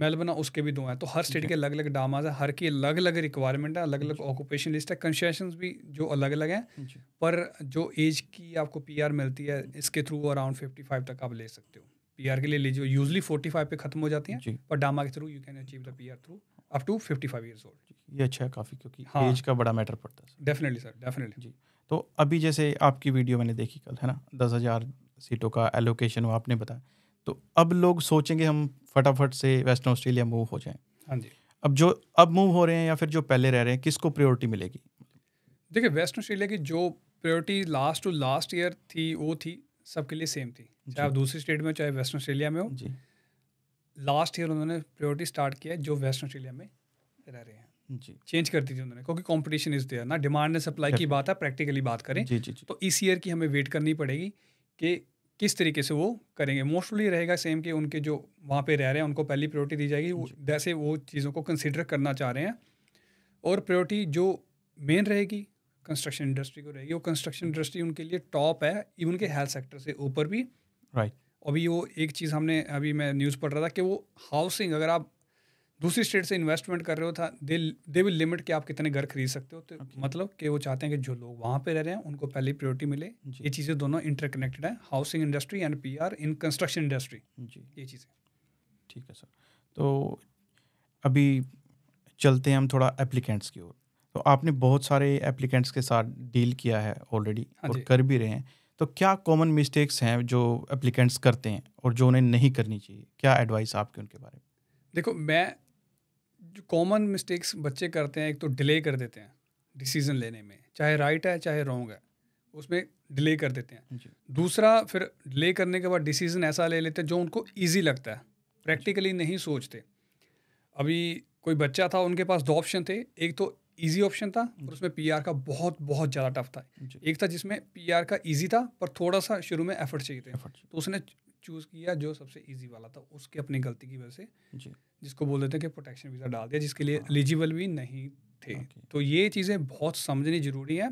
मेलबना उसके भी दो हैं तो हर स्टेट के अलग अलग डामाज हैं हर की अलग अलग रिक्वायरमेंट है अलग अलग ऑक्यूपेशन लिस्ट है कंसेशन भी जो अलग अलग हैं पर जो एज की आपको पी मिलती है इसके थ्रू अराउंड फिफ्टी फाइव तक आप ले सकते हो पी के लिए लीजिए यूजली फोर्टी फाइव पे खत्म हो जाती है पर डामा के through you can achieve the P through up to fifty five years old ये अच्छा है काफ़ी क्योंकि हाँ, एज का बड़ा मैटर पड़ता है डेफिनेटली सर डेफिनेटली जी तो अभी जैसे आपकी वीडियो मैंने देखी कल है ना दस हज़ार सीटों का एलोकेशन वो आपने बताया तो अब लोग सोचेंगे हम फटाफट से वेस्टर्न ऑस्ट्रेलिया मूव हो जाएं हाँ जी अब जो अब मूव हो रहे हैं या फिर जो पहले रह रहे हैं किसको प्रायोरिटी मिलेगी देखिए वेस्टर्न ऑस्ट्रेलिया की जो priority last to last year थी वो थी सबके लिए सेम थी चाहे आप दूसरी स्टेट में चाहे वेस्टर्न ऑस्ट्रेलिया में हो जी लास्ट ईयर उन्होंने प्रायोरिटी स्टार्ट किया जो वेस्टर्न ऑस्ट्रेलिया में रह रहे हैं जी चेंज कर दी थी उन्होंने क्योंकि कॉम्पिटिशन इज देयर ना डिमांड एंड सप्लाई की बात है प्रैक्टिकली बात करें जी, जी तो इस ईयर की हमें वेट करनी पड़ेगी कि किस तरीके से वो करेंगे मोस्टली रहेगा सेम कि उनके जो वहाँ पे रह रहे हैं उनको पहली प्रायोरिटी दी जाएगी जैसे वो चीज़ों को कंसिडर करना चाह रहे हैं और प्रायोरिटी जो मेन रहेगी कंस्ट्रक्शन इंडस्ट्री को रहेगी वो कंस्ट्रक्शन इंडस्ट्री उनके लिए टॉप है इवन के हेल्थ सेक्टर से ऊपर भी राइट right. अभी वो एक चीज़ हमने अभी मैं न्यूज़ पढ़ रहा था कि वो हाउसिंग अगर आप दूसरी स्टेट से इन्वेस्टमेंट कर रहे हो था दे दे विल लिमिट कि आप कितने घर खरीद सकते हो तो okay. मतलब कि वो चाहते हैं कि जो लोग वहाँ पे रह रहे हैं उनको पहले प्रियोरिटी मिले ये चीज़ें दोनों इंटरकनेक्टेड हैं हाउसिंग इंडस्ट्री एंड पी इन कंस्ट्रक्शन इंडस्ट्री जी ये चीज़ें ठीक है सर तो अभी चलते हैं हम थोड़ा एप्लीकेंट्स की ओर तो आपने बहुत सारे एप्लीकेंट्स के साथ डील किया है ऑलरेडी हाँ और कर भी रहे हैं तो क्या कॉमन मिस्टेक्स हैं जो एप्लीकेंट्स करते हैं और जो उन्हें नहीं करनी चाहिए क्या एडवाइस आपके उनके बारे में देखो मैं जो कॉमन मिस्टेक्स बच्चे करते हैं एक तो डिले कर देते हैं डिसीजन लेने में चाहे राइट है चाहे रॉन्ग है उसमें डिले कर देते हैं दूसरा फिर डिले करने के बाद डिसीजन ऐसा ले लेते हैं जो उनको ईजी लगता है प्रैक्टिकली नहीं सोचते अभी कोई बच्चा था उनके पास दो ऑप्शन थे एक तो ईजी ऑप्शन था और उसमें पी का बहुत बहुत ज़्यादा टफ था एक था जिसमें पी का ईजी था पर थोड़ा सा शुरू में एफर्ट चाहिए थे तो उसने चूज़ किया जो सबसे ईजी वाला था उसके अपनी गलती की वजह से जिसको बोल देते हैं कि प्रोटेक्शन वीज़ा डाल दिया जिसके लिए एलिजिबल हाँ। भी नहीं थे तो ये चीज़ें बहुत समझनी ज़रूरी है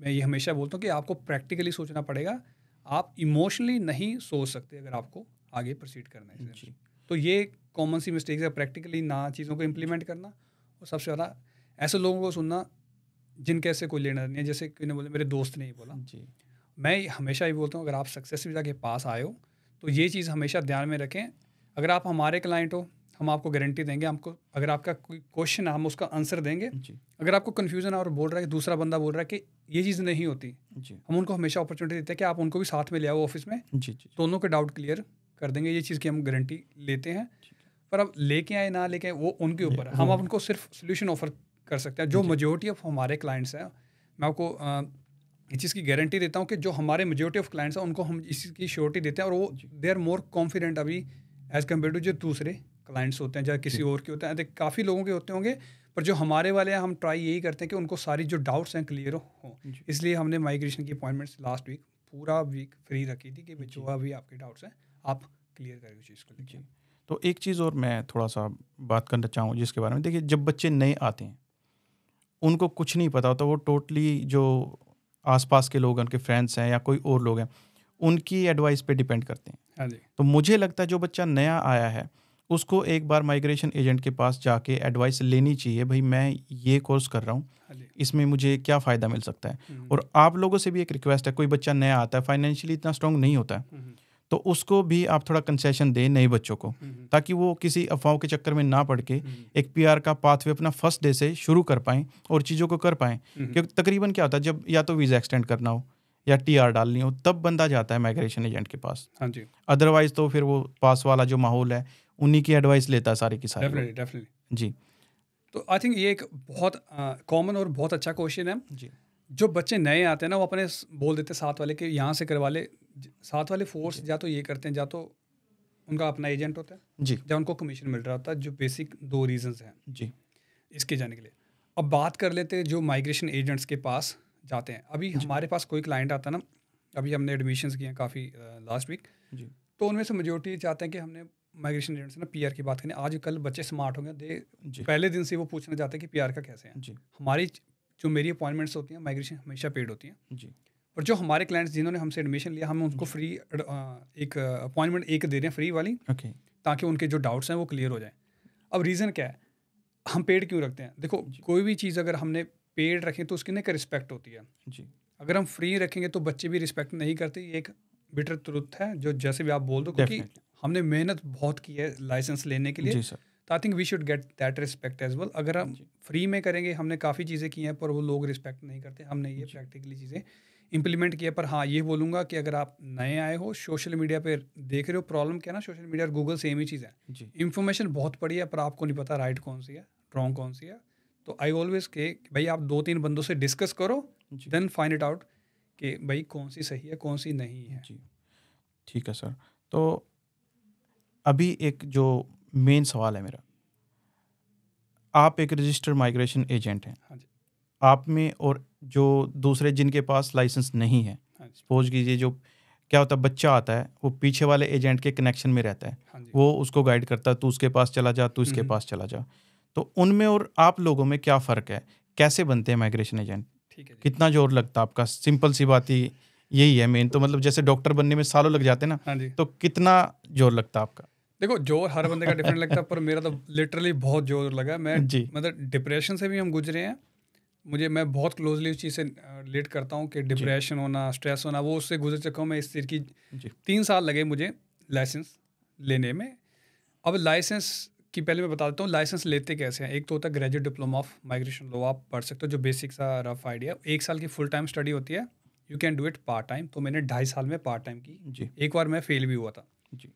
मैं ये हमेशा बोलता हूँ कि आपको प्रैक्टिकली सोचना पड़ेगा आप इमोशनली नहीं सोच सकते अगर आपको आगे प्रोसीड करना है तो ये कॉमन सी मिस्टेक्स है प्रैक्टिकली ना चीज़ों को इम्प्लीमेंट करना और सबसे ज़्यादा ऐसे लोगों को सुनना जिनके ऐसे कोई लेना नहीं है जैसे कि बोले मेरे दोस्त ने ही बोला जी मैं हमेशा ये बोलता हूँ अगर आप सक्सेस वीज़ा के पास आए हो तो ये चीज़ हमेशा ध्यान में रखें अगर आप हमारे क्लाइंट हो हम आपको गारंटी देंगे हमको अगर आपका कोई क्वेश्चन है हम उसका आंसर देंगे अगर आपको कन्फ्यूजन है और बोल रहा है कि दूसरा बंदा बोल रहा है कि ये चीज़ नहीं होती हम उनको हमेशा अपॉर्चुनिटी देते हैं कि आप उनको भी साथ में ले आओ ऑफिस में दोनों के डाउट क्लियर कर देंगे ये चीज़ की हम गारंटी लेते हैं पर अब लेके आए ना लेके वो उनके ऊपर है हम आप उनको सिर्फ सोल्यूशन ऑफर कर सकते हैं जो मेजोरिटी ऑफ हमारे क्लाइंट्स हैं मैं आपको इस चीज़ की गारंटी देता हूँ कि जो हमारे मेजोरिटी ऑफ क्लाइंट्स हैं उनको हम इस चीज़ की श्योरिटी देते हैं और वो दे आर मोर कॉन्फिडेंट अभी एज़ कम्पेयर टू जो दूसरे क्लाइंट्स होते हैं चाहे किसी और के होते हैं तो काफ़ी लोगों के होते होंगे पर जो हमारे वाले हैं हम ट्राई यही करते हैं कि उनको सारी जो डाउट्स हैं क्लियर हो इसलिए हमने माइग्रेशन की अपॉइंटमेंट्स लास्ट वीक पूरा वीक फ्री रखी थी कि जो अभी आपके डाउट्स हैं आप क्लियर करें उस चीज़ को जी तो एक चीज़ और मैं थोड़ा सा बात करना चाहूँ जिसके बारे में देखिए जब बच्चे नए आते हैं उनको कुछ नहीं पता होता वो टोटली जो आसपास के लोग उनके फ्रेंड्स हैं या कोई और लोग हैं उनकी एडवाइस पे डिपेंड करते हैं हाँ तो मुझे लगता है जो बच्चा नया आया है उसको एक बार माइग्रेशन एजेंट के पास जाके एडवाइस लेनी चाहिए भाई मैं ये कोर्स कर रहा हूँ हाँ इसमें मुझे क्या फ़ायदा मिल सकता है हम्म। और आप लोगों से भी एक रिक्वेस्ट है कोई बच्चा नया आता है फाइनेंशियली इतना स्ट्रॉन्ग नहीं होता है हम्म। तो उसको भी आप थोड़ा कंसेशन दें नए बच्चों को हम्म, हम्म। ताकि वो किसी अफवाहों के चक्कर में ना पड़ के हम्म, एक पी का पाथवे अपना फर्स्ट डे से शुरू कर पाएँ और चीज़ों को कर पाएँ क्योंकि तकरीबन क्या होता है जब या तो वीज़ा एक्सटेंड करना हो या टी आर डालनी हो तब बंदा जाता है माइग्रेशन एजेंट के पास हाँ जी अदरवाइज तो फिर वो पास वाला जो माहौल है उन्हीं की एडवाइस लेता है सारे की सारे डेफिनेटली डेफिनेटली जी तो आई थिंक ये एक बहुत कॉमन uh, और बहुत अच्छा क्वेश्चन है जी जो बच्चे नए आते हैं ना वो अपने बोल देते साथ वाले कि यहाँ से करवा ले साथ वाले फोर्स या तो ये करते हैं या तो उनका अपना एजेंट होता है जी या उनको कमीशन मिल रहा होता है जो बेसिक दो रीजंस हैं जी इसके जाने के लिए अब बात कर लेते हैं जो माइग्रेशन एजेंट्स के पास जाते हैं अभी हमारे पास कोई क्लाइंट आता ना अभी हमने एडमिशन किए हैं काफ़ी लास्ट वीक जी तो उनमें से मेजोरिटी चाहते हैं कि हमने माइग्रेशन एजेंट से ना पीआर की बात करें आज कल बच्चे स्मार्ट होंगे दे पहले दिन से वो पूछना चाहते हैं कि पीआर का कैसे है जी हमारी जो मेरी अपॉइंटमेंट्स होती हैं माइग्रेशन हमेशा पेड होती हैं जी पर जो हमारे क्लाइंट्स जिन्होंने हमसे एडमिशन लिया हम उनको फ्री एक अपॉइंटमेंट एक दे रहे हैं फ्री वाली ओके ताकि उनके जो डाउट्स हैं वो क्लियर हो जाएं अब रीज़न क्या है हम पेड क्यों रखते हैं देखो कोई भी चीज़ अगर हमने पेड रखें तो उसकी ना एक रिस्पेक्ट होती है जी अगर हम फ्री रखेंगे तो बच्चे भी रिस्पेक्ट नहीं करते ये एक बिटर त्रुथ है जो जैसे भी आप बोल दो क्योंकि हमने मेहनत बहुत की है लाइसेंस लेने के लिए तो I think we should get that respect as well अगर हम फ्री में करेंगे हमने काफ़ी चीज़ें की हैं पर वो लोग रिस्पेक्ट नहीं करते हमने ये प्रैक्टिकली चीज़ें इम्प्लीमेंट किया पर हाँ ये बोलूँगा कि अगर आप नए आए हो सोशल मीडिया पर देख रहे हो प्रॉब्लम क्या ना सोशल मीडिया और गूगल सेम ही चीज़ है इन्फॉर्मेशन बहुत पड़ी है पर आपको नहीं पता राइट कौन सी है रॉन्ग कौन सी है तो आई ऑलवेज के भाई आप दो तीन बंदों से डिस्कस करो देन फाइंड इट आउट कि भाई कौन सी सही है कौन सी नहीं है जी ठीक है सर तो अभी एक जो मेन सवाल है मेरा आप एक रजिस्टर्ड माइग्रेशन एजेंट हैं हाँ जी आप में और जो दूसरे जिनके पास लाइसेंस नहीं है हाँ सपोज कीजिए जो क्या होता है बच्चा आता है वो पीछे वाले एजेंट के कनेक्शन में रहता है हाँ वो उसको गाइड करता है तू उसके पास चला जा तू इसके हम्म। पास चला जा तो उनमें और आप लोगों में क्या फ़र्क है कैसे बनते हैं माइग्रेशन एजेंट ठीक है कितना जोर लगता है आपका सिंपल सी बात ही यही है मेन तो मतलब जैसे डॉक्टर बनने में सालों लग जाते हैं ना हाँ तो कितना जोर लगता है आपका देखो जोर हर बंदे का डिफरेंट लगता है पर मेरा तो लिटरली बहुत जोर लगा मैं मतलब डिप्रेशन से भी हम गुजरे हैं मुझे मैं बहुत क्लोजली उस चीज़ से रिलेट करता हूँ कि डिप्रेशन होना स्ट्रेस होना वो उससे गुजर चुका हूँ मैं इस चीज़ की तीन साल लगे मुझे लाइसेंस लेने में अब लाइसेंस की पहले मैं बता देता हूँ लाइसेंस लेते कैसे हैं एक तो होता है ग्रेजुएट डिप्लोमा ऑफ माइग्रेशन लो आप पढ़ सकते हो जो बेसिक सा रफ आइडिया एक साल की फुल टाइम स्टडी होती है you can do it part time तो मैंने ढाई साल में पार्ट टाइम की जी एक बार मैं फेल भी हुआ था जी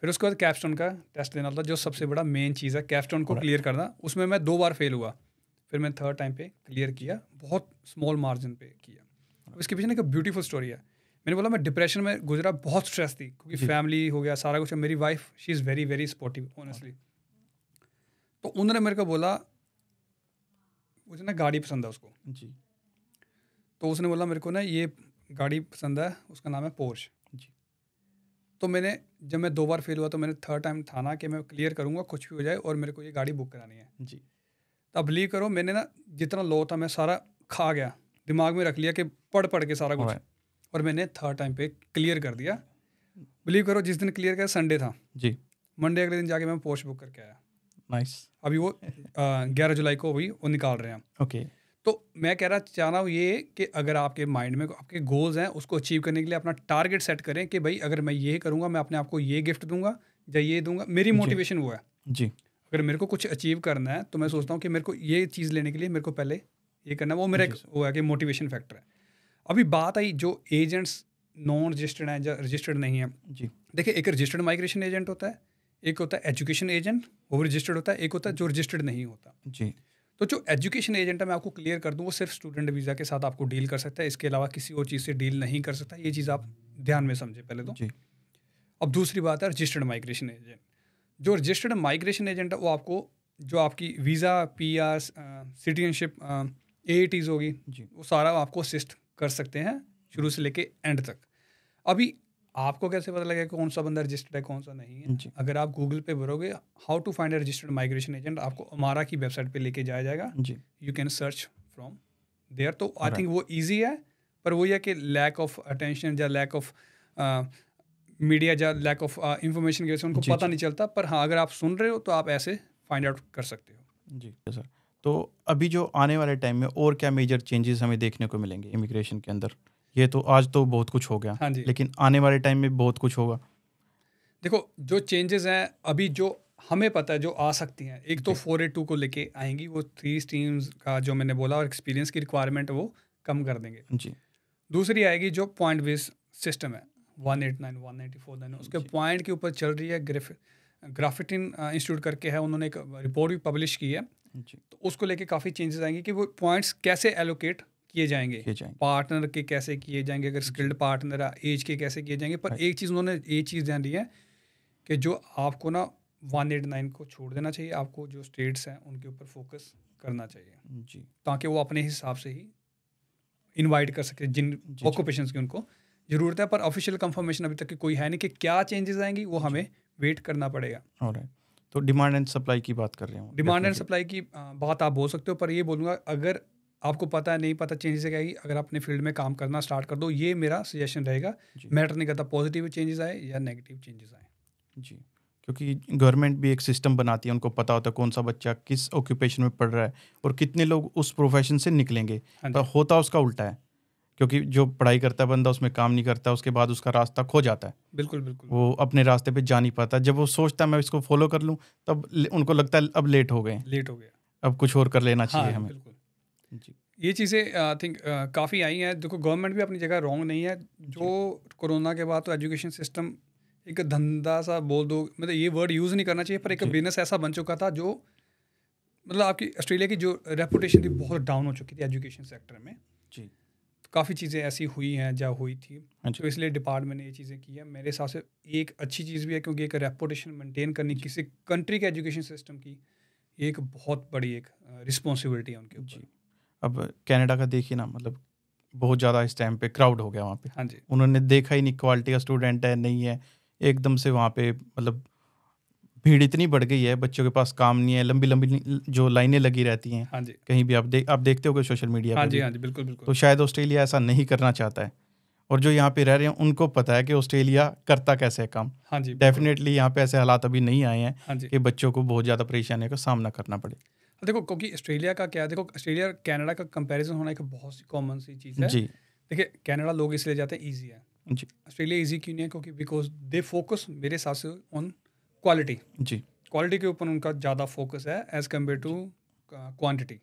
फिर उसके बाद कैप्स्टोन का टेस्ट लेना था जो सबसे बड़ा मेन चीज़ है कैप्स्टोन को क्लियर करना उसमें मैं दो बार फेल हुआ फिर मैंने थर्ड टाइम पे क्लियर किया बहुत स्मॉल मार्जिन पे किया अब इसके पीछे ना एक ब्यूटीफुल स्टोरी है मैंने बोला मैं डिप्रेशन में गुजरा बहुत स्ट्रेस थी क्योंकि फैमिली हो गया सारा कुछ मेरी wife she is very very supportive honestly तो उन्होंने मेरे को बोला मुझे ना गाड़ी पसंद है उसको जी तो उसने बोला मेरे को ना ये गाड़ी पसंद है उसका नाम है पोर्श जी तो मैंने जब मैं दो बार फेल हुआ तो मैंने थर्ड टाइम थाना कि मैं क्लियर करूँगा कुछ भी हो जाए और मेरे को ये गाड़ी बुक करानी है जी अब बिलीव करो मैंने ना जितना लो था मैं सारा खा गया दिमाग में रख लिया कि पढ़ पढ़ के सारा कुछ और मैंने थर्ड टाइम पे क्लियर कर दिया बिलीव करो जिस दिन क्लियर किया संडे था जी मंडे अगले दिन जाके मैं पोस्ट बुक करके आया नाइस अभी वो ग्यारह जुलाई को अभी वो निकाल रहे हैं ओके तो मैं कह रहा चाह रहा हूँ ये कि अगर आपके माइंड में आपके गोल्स हैं उसको अचीव करने के लिए अपना टारगेट सेट करें कि भाई अगर मैं ये करूँगा मैं अपने आप को ये गिफ्ट दूंगा या ये दूंगा मेरी मोटिवेशन वो है जी अगर मेरे को कुछ अचीव करना है तो मैं सोचता हूँ कि मेरे को ये चीज़ लेने के लिए मेरे को पहले ये करना वो मेरा एक वो है कि मोटिवेशन फैक्टर है अभी बात आई जो एजेंट्स नॉन रजिस्टर्ड हैं या रजिस्टर्ड नहीं है जी देखिए एक रजिस्टर्ड माइग्रेशन एजेंट होता है एक होता है एजुकेशन एजेंट वो रजिस्टर्ड होता है एक होता है जो रजिस्टर्ड नहीं होता जी तो जो एजुकेशन एजेंट है मैं आपको क्लियर कर दूँ वो सिर्फ स्टूडेंट वीज़ा के साथ आपको डील कर सकता है इसके अलावा किसी और चीज़ से डील नहीं कर सकता ये चीज़ आप ध्यान में समझें पहले तो जी अब दूसरी बात है रजिस्टर्ड माइग्रेशन एजेंट जो रजिस्टर्ड माइग्रेशन एजेंट है वो आपको जो आपकी वीज़ा पी आर सिटीजनशिप ए टीज़ होगी जी वो सारा आपको असिस्ट कर सकते हैं शुरू से लेके एंड तक अभी आपको कैसे पता लगेगा कौन सा बंदा रजिस्टर्ड है कौन सा नहीं है जी अगर आप गूगल पे भरोगे how to find registered migration agent आपको अमारा की वेबसाइट पे लेके जाया जाएगा जी you can search from there तो आई थिंक वो ईजी है पर वो यह कि लैक ऑफ अटेंशन या लैक ऑफ मीडिया या लैक ऑफ इंफॉर्मेशन की वजह से उनको पता नहीं चलता पर हाँ अगर आप सुन रहे हो तो आप ऐसे फाइंड आउट कर सकते हो जी सर तो अभी जो आने वाले टाइम में और क्या मेजर चेंजेस हमें देखने को मिलेंगे इमिग्रेशन के अंदर ये तो आज तो बहुत कुछ हो गया हाँ जी लेकिन आने वाले टाइम में बहुत कुछ होगा देखो जो चेंजेस हैं अभी जो हमें पता है जो आ सकती हैं एक तो फोर एट टू को लेके आएंगी वो थ्री स्ट्रीम्स का जो मैंने बोला और एक्सपीरियंस की रिक्वायरमेंट वो कम कर देंगे जी दूसरी आएगी जो पॉइंट बेस्ड सिस्टम है one eight nine one ninety four nine उसके पॉइंट के ऊपर चल रही है ग्रिफ ग्राफिटिन इंस्टीट्यूट करके है उन्होंने एक रिपोर्ट भी पब्लिश की है तो उसको लेके काफ़ी चेंजेस आएंगे कि वो पॉइंट्स कैसे एलोकेट किए जाएंगे, पार्टनर के कैसे किए जाएंगे अगर स्किल्ड पार्टनर है एज के कैसे किए जाएंगे पर एक चीज़ उन्होंने ये चीज़ ध्यान दी है कि जो आपको ना वन एट नाइन को छोड़ देना चाहिए आपको जो स्टेट्स हैं उनके ऊपर फोकस करना चाहिए जी ताकि वो अपने हिसाब से ही इन्वाइट कर सके जिन ऑक्यूपेशन की उनको ज़रूरत है पर ऑफिशियल कंफर्मेशन अभी तक की कोई है नहीं कि क्या चेंजेस आएंगी वो हमें वेट करना पड़ेगा तो डिमांड एंड सप्लाई की बात कर रहे हो डिमांड एंड सप्लाई की बात आप बोल सकते हो पर ये बोलूँगा अगर आपको पता है नहीं पता चेंजेस आएगी अगर आपने फील्ड में काम करना स्टार्ट कर दो ये मेरा सजेशन रहेगा मैटर नहीं करता पॉजिटिव चेंजेस आए या नेगेटिव चेंजेस आए जी क्योंकि गवर्नमेंट भी एक सिस्टम बनाती है उनको पता होता है कौन सा बच्चा किस ऑक्यूपेशन में पढ़ रहा है और कितने लोग उस प्रोफेशन से निकलेंगे हाँ पर होता उसका उल्टा है क्योंकि जो पढ़ाई करता है बंदा उसमें काम नहीं करता उसके बाद उसका रास्ता खो जाता है बिल्कुल बिल्कुल वो अपने रास्ते पे जा नहीं पाता जब वो सोचता है मैं इसको फॉलो कर लूँ तब उनको लगता है अब लेट हो गए लेट हो गया अब कुछ और कर लेना चाहिए हाँ, हमें बिल्कुल जी ये चीज़ें आई थिंक काफ़ी आई हैं देखो गवर्नमेंट भी अपनी जगह रॉन्ग नहीं है जो कोरोना के बाद तो एजुकेशन सिस्टम एक धंधा सा बोल दो मतलब ये वर्ड यूज़ नहीं करना चाहिए पर एक बिजनेस ऐसा बन चुका था जो मतलब आपकी ऑस्ट्रेलिया की जो रेपुटेशन थी बहुत डाउन हो चुकी थी एजुकेशन सेक्टर में जी काफ़ी चीज़ें ऐसी हुई हैं या हुई थी हाँ तो इसलिए डिपार्टमेंट ने ये चीज़ें की है मेरे हिसाब से एक अच्छी चीज़ भी है क्योंकि एक रेपुटेशन मेंटेन करनी किसी कंट्री के एजुकेशन सिस्टम की एक बहुत बड़ी एक रिस्पॉन्सिबिलिटी है उनके जी अब कनाडा का देखिए ना मतलब बहुत ज़्यादा इस टाइम पे क्राउड हो गया वहाँ पे हाँ जी उन्होंने देखा ही नहीं क्वालिटी का स्टूडेंट है नहीं है एकदम से वहाँ पे मतलब भीड़ इतनी बढ़ गई है बच्चों के पास काम नहीं है लंबी लंबी जो लाइनें लगी रहती हैं हाँ जी कहीं भी आप देख आप देखते हो गए सोशल मीडिया हाँ जी हाँ जी बिल्कुल बिल्कुल तो शायद ऑस्ट्रेलिया ऐसा नहीं करना चाहता है और जो यहाँ पे रह रहे हैं उनको पता है कि ऑस्ट्रेलिया करता कैसे है काम हाँ जी डेफिनेटली यहाँ पे ऐसे हालात अभी नहीं आए हैं हाँ कि बच्चों को बहुत ज़्यादा परेशानियों का सामना करना पड़े देखो क्योंकि ऑस्ट्रेलिया का क्या देखो ऑस्ट्रेलिया कनाडा का कंपैरिजन होना एक बहुत सी कॉमन सी चीज़ है जी देखिए कनाडा लोग इसलिए जाते हैं ईजी है ऑस्ट्रेलिया ईजी क्यों नहीं है क्योंकि बिकॉज दे फोकस मेरे हिसाब से ऑन क्वालिटी जी क्वालिटी के ऊपर उनका ज़्यादा फोकस है एज़ कम्पेयर टू क्वान्टिटी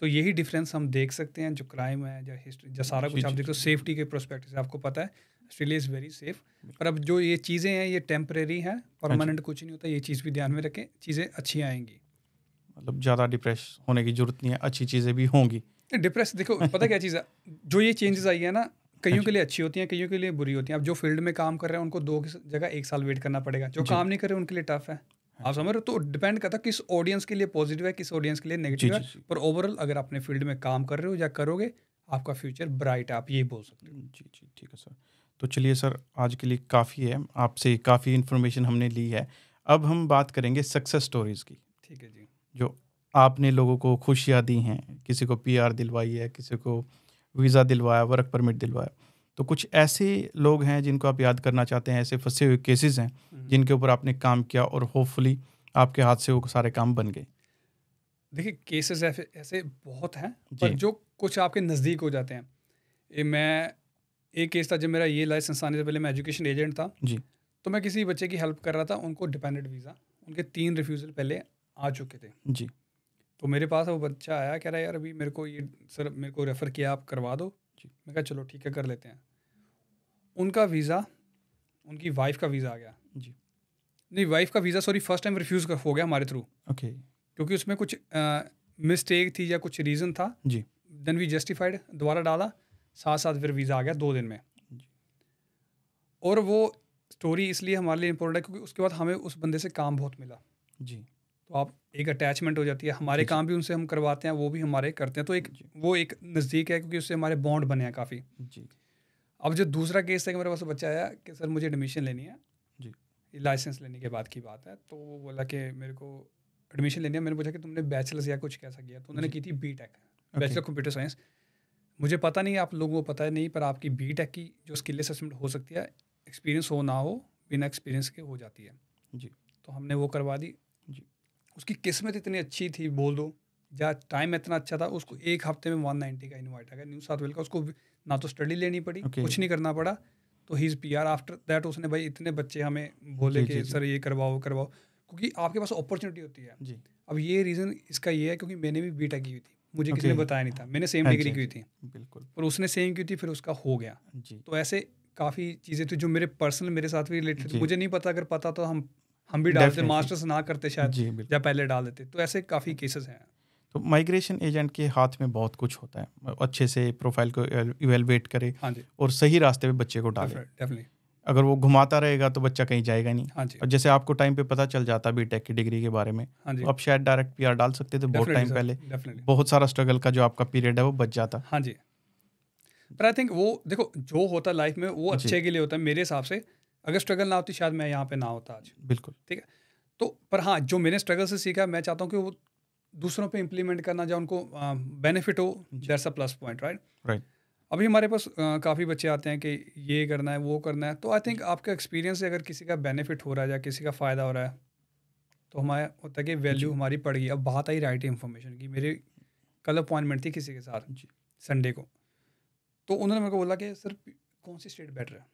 तो यही डिफरेंस हम देख सकते हैं जो क्राइम है जो हिस्ट्री जो सारा कुछ आप देखते हो सेफ्टी के प्रोस्पेक्ट से आपको पता है ऑस्ट्रेलिया इज़ वेरी सेफ पर अब जो ये चीज़ें हैं ये टेम्परेरी हैं परमानेंट हाँ कुछ नहीं होता ये चीज़ भी ध्यान में रखें चीज़ें अच्छी आएंगी मतलब ज़्यादा डिप्रेस होने की जरूरत नहीं है अच्छी चीज़ें भी होंगी डिप्रेस देखो पता क्या चीज़ है जो ये चेंजेस आई है ना कईयों हाँ के लिए अच्छी होती हैं कईयों के लिए बुरी होती हैं अब जो फील्ड में काम कर रहे हैं उनको दो जगह एक साल वेट करना पड़ेगा जो काम नहीं कर रहे उनके लिए टफ है हाँ आप समझ रहे हो तो डिपेंड करता किस ऑडियंस के लिए पॉजिटिव है किस ऑडियंस के लिए नेगेटिव है पर ओवरऑल अगर अपने फील्ड में काम कर रहे हो या करोगे आपका फ्यूचर ब्राइट है आप ये बोल सकते हो जी जी ठीक है सर तो चलिए सर आज के लिए काफ़ी है आपसे काफ़ी इन्फॉर्मेशन हमने ली है अब हम बात करेंगे सक्सेस स्टोरीज़ की ठीक है जी जो आपने लोगों को खुशियाँ दी हैं किसी को पीआर दिलवाई है किसी को वीज़ा दिलवाया वर्क परमिट दिलवाया तो कुछ ऐसे लोग हैं जिनको आप याद करना चाहते हैं ऐसे फंसे हुए केसेस हैं हम्म। जिनके ऊपर आपने काम किया और होपफुली आपके हाथ से वो सारे काम बन गए देखिए केसेस ऐसे ऐसे बहुत हैं पर जो कुछ आपके नज़दीक हो जाते हैं ए, मैं एक केस था जब मेरा ये लाइसेंस आने से पहले मैं एजुकेशन एजेंट था जी तो मैं किसी बच्चे की हेल्प कर रहा था उनको डिपेंडेंट वीज़ा उनके तीन रिफ्यूज़ल पहले आ चुके थे जी तो मेरे पास वो बच्चा आया कह रहा है यार अभी मेरे को ये सर मेरे को रेफ़र किया आप करवा दो जी मैं कहा चलो ठीक है कर लेते हैं उनका वीज़ा उनकी वाइफ का वीज़ा आ गया जी नहीं वाइफ का visa sorry first time refuse हो गया हमारे थ्रू ओके क्योंकि उसमें कुछ मिस्टेक थी या कुछ रीज़न था जी देन वी जस्टिफाइड दोबारा डाला साथ साथ फिर वीज़ा आ गया दो दिन में और वो स्टोरी इसलिए हमारे लिए इम्पोर्टेंट है क्योंकि उसके बाद हमें उस बंदे से काम बहुत मिला जी तो आप एक अटैचमेंट हो जाती है हमारे काम भी उनसे हम करवाते हैं वो भी हमारे करते हैं तो एक वो एक नज़दीक है क्योंकि उससे हमारे बॉन्ड बने हैं काफ़ी जी अब जो दूसरा केस है कि मेरे पास बच्चा आया कि सर मुझे एडमिशन लेनी है जी लाइसेंस लेने के बाद की बात है तो वो बोला कि मेरे को एडमिशन लेनी है मैंने पूछा कि तुमने बैचलर्स या कुछ कैसा किया तो उन्होंने की थी B tech bachelor computer science मुझे पता नहीं आप लोगों को पता है नहीं पर आपकी बी टेक की जो स्किल असेसमेंट हो सकती है एक्सपीरियंस हो ना हो बिना एक्सपीरियंस के हो जाती है जी तो हमने वो करवा दी उसकी किस्मत इतनी अच्छी थी बोल दो या टाइम इतना अच्छा था उसको एक हफ्ते में वन नाइनटी का इन्वाइट आ गया न्यू साउथ वेल का उसको ना तो स्टडी लेनी पड़ी okay. कुछ नहीं करना पड़ा तो he is P R after that उसने भाई इतने बच्चे हमें बोले कि सर ये करवाओ करवाओ क्योंकि आपके पास अपॉर्चुनिटी होती है जी. अब ये रीज़न इसका ये है क्योंकि मैंने भी बी की हुई थी मुझे okay. किसी ने बताया नहीं था मैंने सेम डिग्री हाँ की हाँ थी बिल्कुल और उसने सेम की थी फिर उसका हो गया जी. तो ऐसे काफ़ी चीज़ें थी जो मेरे पर्सनल मेरे साथ भी रिलेटेड मुझे नहीं पता अगर पता तो हम हम भी डालते मास्टर्स ना करते शायद या पहले डाल देते तो ऐसे काफ़ी केसेस हैं तो माइग्रेशन एजेंट के हाथ में बहुत कुछ होता है अच्छे से प्रोफाइल को इवेलुएट करे हाँ जी। और सही रास्ते पे बच्चे को डाले अगर वो घुमाता रहेगा तो बच्चा कहीं जाएगा नहीं हाँ जी। और जैसे आपको टाइम पे पता चल जाता बी टेक की डिग्री के बारे में हाँ जी। तो आप शायद डायरेक्ट पीआर डाल सकते थे बहुत टाइम पहले बहुत सारा स्ट्रगल का जो आपका पीरियड है वो बच जाता हाँ जी पर आई थिंक वो देखो जो होता लाइफ में वो अच्छे के लिए होता है मेरे हिसाब से अगर स्ट्रगल ना होती शायद मैं यहाँ पे ना होता आज बिल्कुल ठीक है तो पर हाँ जो मैंने स्ट्रगल से सीखा मैं चाहता हूँ कि वो दूसरों पे इम्प्लीमेंट करना जाए उनको बेनिफिट हो जैसा a plus point right right अभी हमारे पास काफ़ी बच्चे आते हैं कि ये करना है वो करना है तो आई थिंक आपका एक्सपीरियंस से अगर किसी का बेनिफिट हो रहा है या किसी का फ़ायदा हो रहा है तो हमारा होता है कि वैल्यू हमारी पड़ गई अब बात आई राइट इन्फॉर्मेशन की मेरी कल अपॉइंटमेंट थी किसी के साथ संडे को तो उन्होंने मेरे को बोला कि सर कौन सी स्टेट बेटर है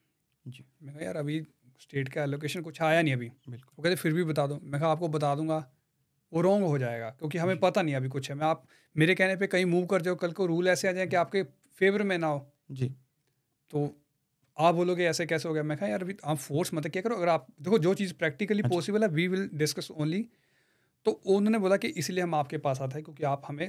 जी मैं यार अभी स्टेट का एलोकेशन कुछ आया नहीं अभी बिल्कुल वो कहते फिर भी बता दो मैं आपको बता दूंगा वो रॉन्ग हो जाएगा क्योंकि हमें पता नहीं अभी कुछ है मैं आप मेरे कहने पे कहीं मूव कर जाओ कल को रूल ऐसे आ जाए कि आपके फेवर में ना हो जी तो आप बोलोगे ऐसे कैसे हो गया मैं यार अभी आप फोर्स मतलब क्या करो अगर आप देखो जो चीज़ प्रैक्टिकली हाँ पॉसिबल है वी विल डिस्कस ओनली तो उन्होंने बोला कि इसलिए हम आपके पास आते हैं क्योंकि आप हमें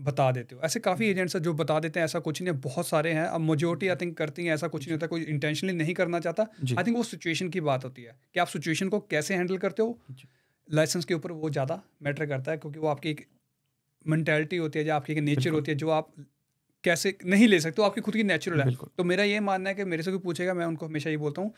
बता देते हो ऐसे काफ़ी एजेंट्स हैं जो बता देते हैं ऐसा कुछ नहीं है बहुत सारे हैं अब मेजोरिटी आई थिंक करती हैं ऐसा कुछ नहीं होता कोई इंटेंशनली नहीं करना चाहता आई थिंक वो सिचुएशन की बात होती है कि आप सिचुएशन को कैसे हैंडल करते हो लाइसेंस के ऊपर वो ज़्यादा मैटर करता है क्योंकि वो आपकी एक मैंटेलिटी होती है या आपकी एक नेचर होती है जो आप कैसे नहीं ले सकते हो आपकी खुद की नेचुरल है तो मेरा ये मानना है कि मेरे से कोई पूछेगा मैं उनको हमेशा ये बोलता हूँ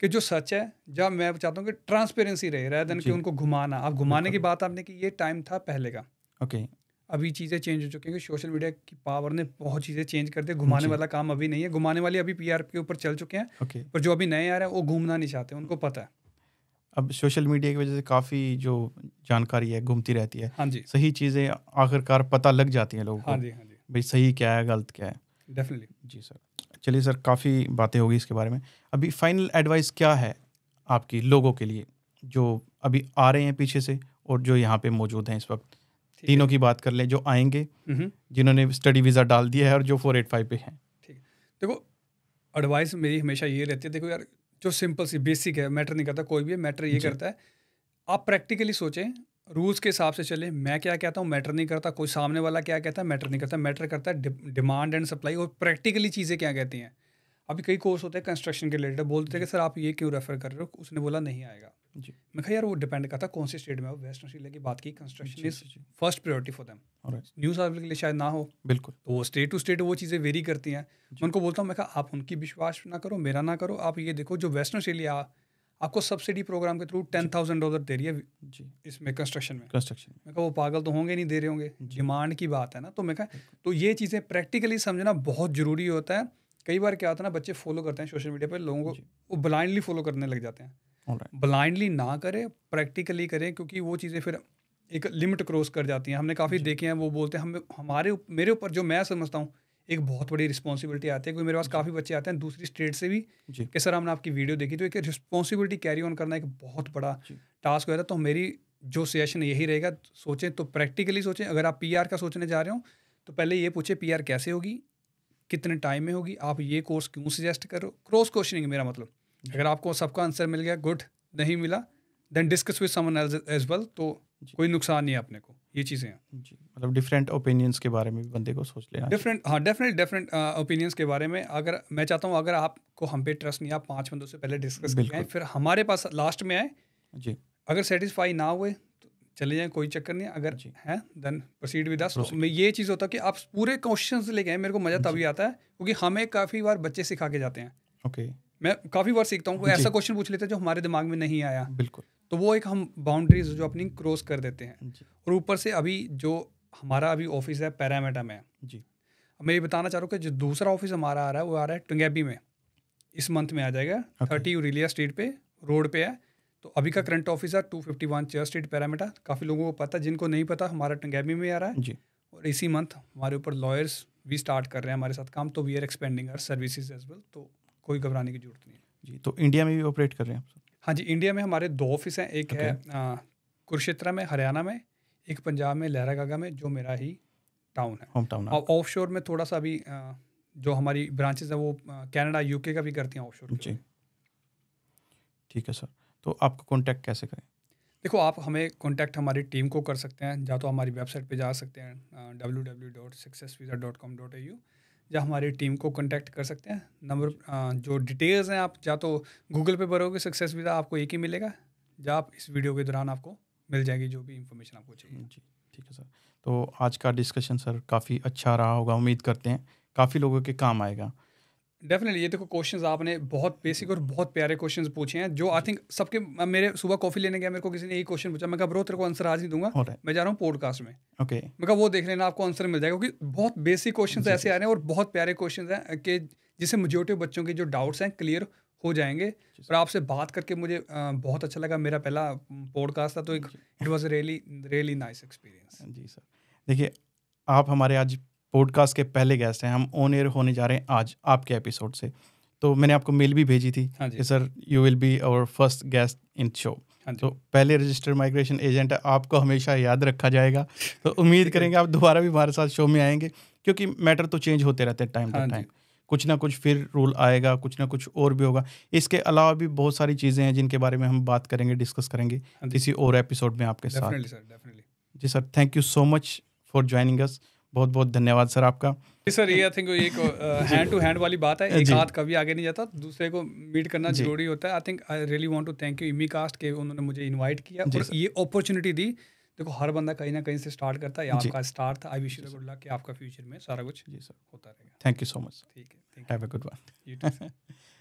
कि जो सच है जब मैं चाहता हूँ कि ट्रांसपेरेंसी रहे रहे देन कि उनको घुमाना आप घुमाने की बात आपने की ये टाइम था पहले का ओके अभी चीज़ें चेंज हो चुकी हैं सोशल मीडिया की पावर ने बहुत चीज़ें चेंज कर दी घुमाने वाला काम अभी नहीं है घुमाने वाले अभी पी के ऊपर चल चुके हैं okay. पर जो अभी नए आ रहे हैं वो घूमना नहीं चाहते उनको पता है अब सोशल मीडिया की वजह से काफ़ी जो जानकारी है घूमती रहती है हाँ जी सही चीज़ें आखिरकार पता लग जाती हैं लोगों को हाँ जी हाँ जी भाई सही क्या है गलत क्या है डेफिनेटली जी सर चलिए सर काफ़ी बातें होगी इसके बारे में अभी फाइनल एडवाइस क्या है आपकी लोगों के लिए जो अभी आ रहे हैं पीछे से और जो यहाँ पे मौजूद हैं इस वक्त तीनों की बात कर लें जो आएंगे हम्म। जिन्होंने स्टडी वीज़ा डाल दिया है और जो फोर एट फाइव पे हैं ठीक है देखो एडवाइस मेरी हमेशा ये रहती है देखो यार जो सिंपल सी बेसिक है मैटर नहीं करता कोई भी है मैटर ये करता है आप प्रैक्टिकली सोचें रूल्स के हिसाब से चलें मैं क्या कहता हूँ मैटर नहीं करता कोई सामने वाला क्या कहता है मैटर नहीं करता मैटर करता है डिमांड एंड सप्लाई और प्रैक्टिकली चीज़ें क्या कहती हैं अभी कई कोर्स होते हैं कंस्ट्रक्शन के रिलेटेड बोलते हैं कि सर आप ये क्यों रेफर कर रहे हो उसने बोला नहीं आएगा जी मैं यार वो डिपेंड करता कौन सी स्टेट में हो वेस्ट ऑस्ट्रेलिया की बात की construction is first priority for them New South के लिए शायद ना हो बिल्कुल तो वो स्टेट टू स्टेट वो चीज़ें वेरी करती हैं मैं उनको बोलता हूँ मैं कहा आप उनकी विश्वास ना करो मेरा ना करो आप ये देखो जो वेस्ट ऑस्ट्रेलिया आपको सब्सिडी प्रोग्राम के थ्रू टेन थाउजेंड डॉलर दे रही है जी इसमें कंस्ट्रक्शन में कंस्ट्रक्शन मैं कहा वो पागल तो होंगे नहीं दे रहे होंगे डिमांड की बात है ना तो मैं कहा तो ये चीज़ें प्रैक्टिकली समझना बहुत ज़रूरी होता है कई बार क्या होता है ना बच्चे फॉलो करते हैं सोशल मीडिया पर लोगों को वो ब्लाइंडली फॉलो करने लग जाते हैं ब्लाइंडली ना करें प्रैक्टिकली करें क्योंकि वो चीज़ें फिर एक लिमिट क्रॉस कर जाती हैं हमने काफ़ी देखे हैं वो बोलते हैं हम हमारे मेरे ऊपर जो मैं समझता हूँ एक बहुत बड़ी रिस्पॉन्सिबिलिटी आती है क्योंकि मेरे पास काफ़ी बच्चे आते हैं दूसरी स्टेट से भी कि सर हमने आपकी वीडियो देखी तो एक रिस्पॉन्सिबिलिटी कैरी ऑन करना एक बहुत बड़ा टास्क जाता है तो मेरी जो सजेशन यही रहेगा सोचें तो प्रैक्टिकली सोचें अगर आप पी का सोचने जा रहे हो तो पहले ये पूछें पी कैसे होगी कितने टाइम में होगी आप ये कोर्स क्यों सजेस्ट करो क्रॉस क्वेश्चनिंग मेरा मतलब अगर आपको सबका आंसर मिल गया गुड नहीं मिला then discuss with someone as well तो कोई नुकसान नहीं है अपने को ये चीज़ें हैं जी मतलब डिफरेंट ओपिनियंस के बारे में भी बंदे को सोच लेना डिफरेंट हाँ डेफिनेट डिफरेंट ओपिनियंस के बारे में अगर मैं चाहता हूँ अगर आपको हम पे ट्रस्ट नहीं आप पाँच बंदों से पहले डिस्कस कर लें फिर हमारे पास लास्ट में आए जी अगर सेटिस्फाई ना हुए तो चले जाएँ कोई चक्कर नहीं अगर जी है देन प्रोसीड विद में ये चीज़ होता है कि आप पूरे क्वेश्चन लेके आए मेरे को मज़ा तभी आता है क्योंकि हमें काफ़ी बार बच्चे सिखा के जाते हैं ओके मैं काफ़ी बार सीखता हूँ ऐसा क्वेश्चन पूछ लेते हैं जो हमारे दिमाग में नहीं आया बिल्कुल तो वो एक हम बाउंड्रीज जो अपनी क्रॉस कर देते हैं और ऊपर से अभी जो हमारा अभी ऑफिस है पैरामेटा में जी मैं ये बताना चाह रहा हूँ कि जो दूसरा ऑफिस हमारा आ रहा है वो आ रहा है टंगेबी में इस मंथ में आ जाएगा थर्टी यूरिलिया स्ट्रीट पे रोड पे है तो अभी का करंट ऑफिस है two fifty one Chair street parameter काफ़ी लोगों को पता है जिनको नहीं पता हमारा टंगेबी में आ रहा है जी और इसी मंथ हमारे ऊपर लॉयर्स भी स्टार्ट कर रहे हैं हमारे साथ काम तो we are expanding our services as well तो कोई घबराने की जरूरत नहीं है जी तो इंडिया में भी ऑपरेट कर रहे हैं आप हाँ जी इंडिया में हमारे दो ऑफिस हैं एक है कुरुक्षेत्रा में हरियाणा में एक पंजाब में गागा में जो मेरा ही टाउन है होम टाउन और ऑफ शोर में थोड़ा सा अभी जो हमारी ब्रांचेज है वो कैनेडा यूके का भी करती हैं ऑफ शोर जी ठीक है सर तो आपको कॉन्टैक्ट कैसे करें देखो आप हमें कॉन्टैक्ट हमारी टीम को कर सकते हैं या तो हमारी वेबसाइट पे जा सकते हैं W W dot success visa dot com dot A U या हमारी टीम को कॉन्टैक्ट कर सकते हैं नंबर जो डिटेल्स हैं आप या तो गूगल पे भरोगे सक्सेस वीज़ा आपको एक ही मिलेगा या आप इस वीडियो के दौरान आपको मिल जाएगी जो भी इंफॉर्मेशन आपको चाहिए जी ठीक है सर तो आज का डिस्कशन सर काफ़ी अच्छा रहा होगा उम्मीद करते हैं काफ़ी लोगों के काम आएगा डेफिनेटली ये देखो क्वेश्चंस आपने बहुत बेसिक हम्म। और बहुत प्यारे क्वेश्चंस पूछे हैं जो आई थिंक सबके मेरे सुबह कॉफी लेने गया मेरे को किसी ने यही क्वेश्चन पूछा मैं कहा ब्रो तेरे को आंसर आज नहीं दूंगा right. मैं जा रहा हूँ पॉडकास्ट में ओके okay. मैं कहा वो देख लेना आपको आंसर मिल जाएगा क्योंकि बहुत बेसिक क्वेश्चन ऐसे आ रहे हैं और बहुत प्यारे क्वेश्चन हैं कि जिससे मेजोरिटी बच्चों के जो डाउट्स हैं क्लियर हो जाएंगे और आपसे बात करके मुझे बहुत अच्छा लगा मेरा पहला पॉडकास्ट था तो एक it was really really nice experience जी सर देखिए आप हमारे आज पॉडकास्ट के पहले गेस्ट हैं हम ऑन एयर होने जा रहे हैं आज आपके एपिसोड से तो मैंने आपको मेल भी भेजी थी हाँ कि sir you will be our first guest in show तो पहले रजिस्टर्ड माइग्रेशन एजेंट आपको हमेशा याद रखा जाएगा तो उम्मीद करेंगे आप दोबारा भी हमारे साथ शो में आएंगे क्योंकि मैटर तो चेंज होते रहते हैं टाइम टू टाइम कुछ ना कुछ फिर रूल आएगा कुछ ना कुछ और भी होगा इसके अलावा भी बहुत सारी चीज़ें हैं जिनके बारे में हम बात करेंगे डिस्कस करेंगे हाँ किसी और एपिसोड में आपके साथ जी sir thank you so much for joining us बहुत बहुत धन्यवाद सर आपका सर ये आई थिंक एक हैंड टू हैंड वाली बात है एक हाथ कभी आगे नहीं जाता दूसरे को मीट करना जरूरी होता है I think I really want to thank you Immi cast के उन्होंने मुझे इनवाइट किया और ये अपॉर्चुनिटी दी देखो हर बंदा कहीं ना कहीं से स्टार्ट करता है आपका स्टार्ट था I wish you good luck आपका फ्यूचर में सारा कुछ जी सर होता रहेगा थैंक यू सो मच ठीक है हैव अ गुड वन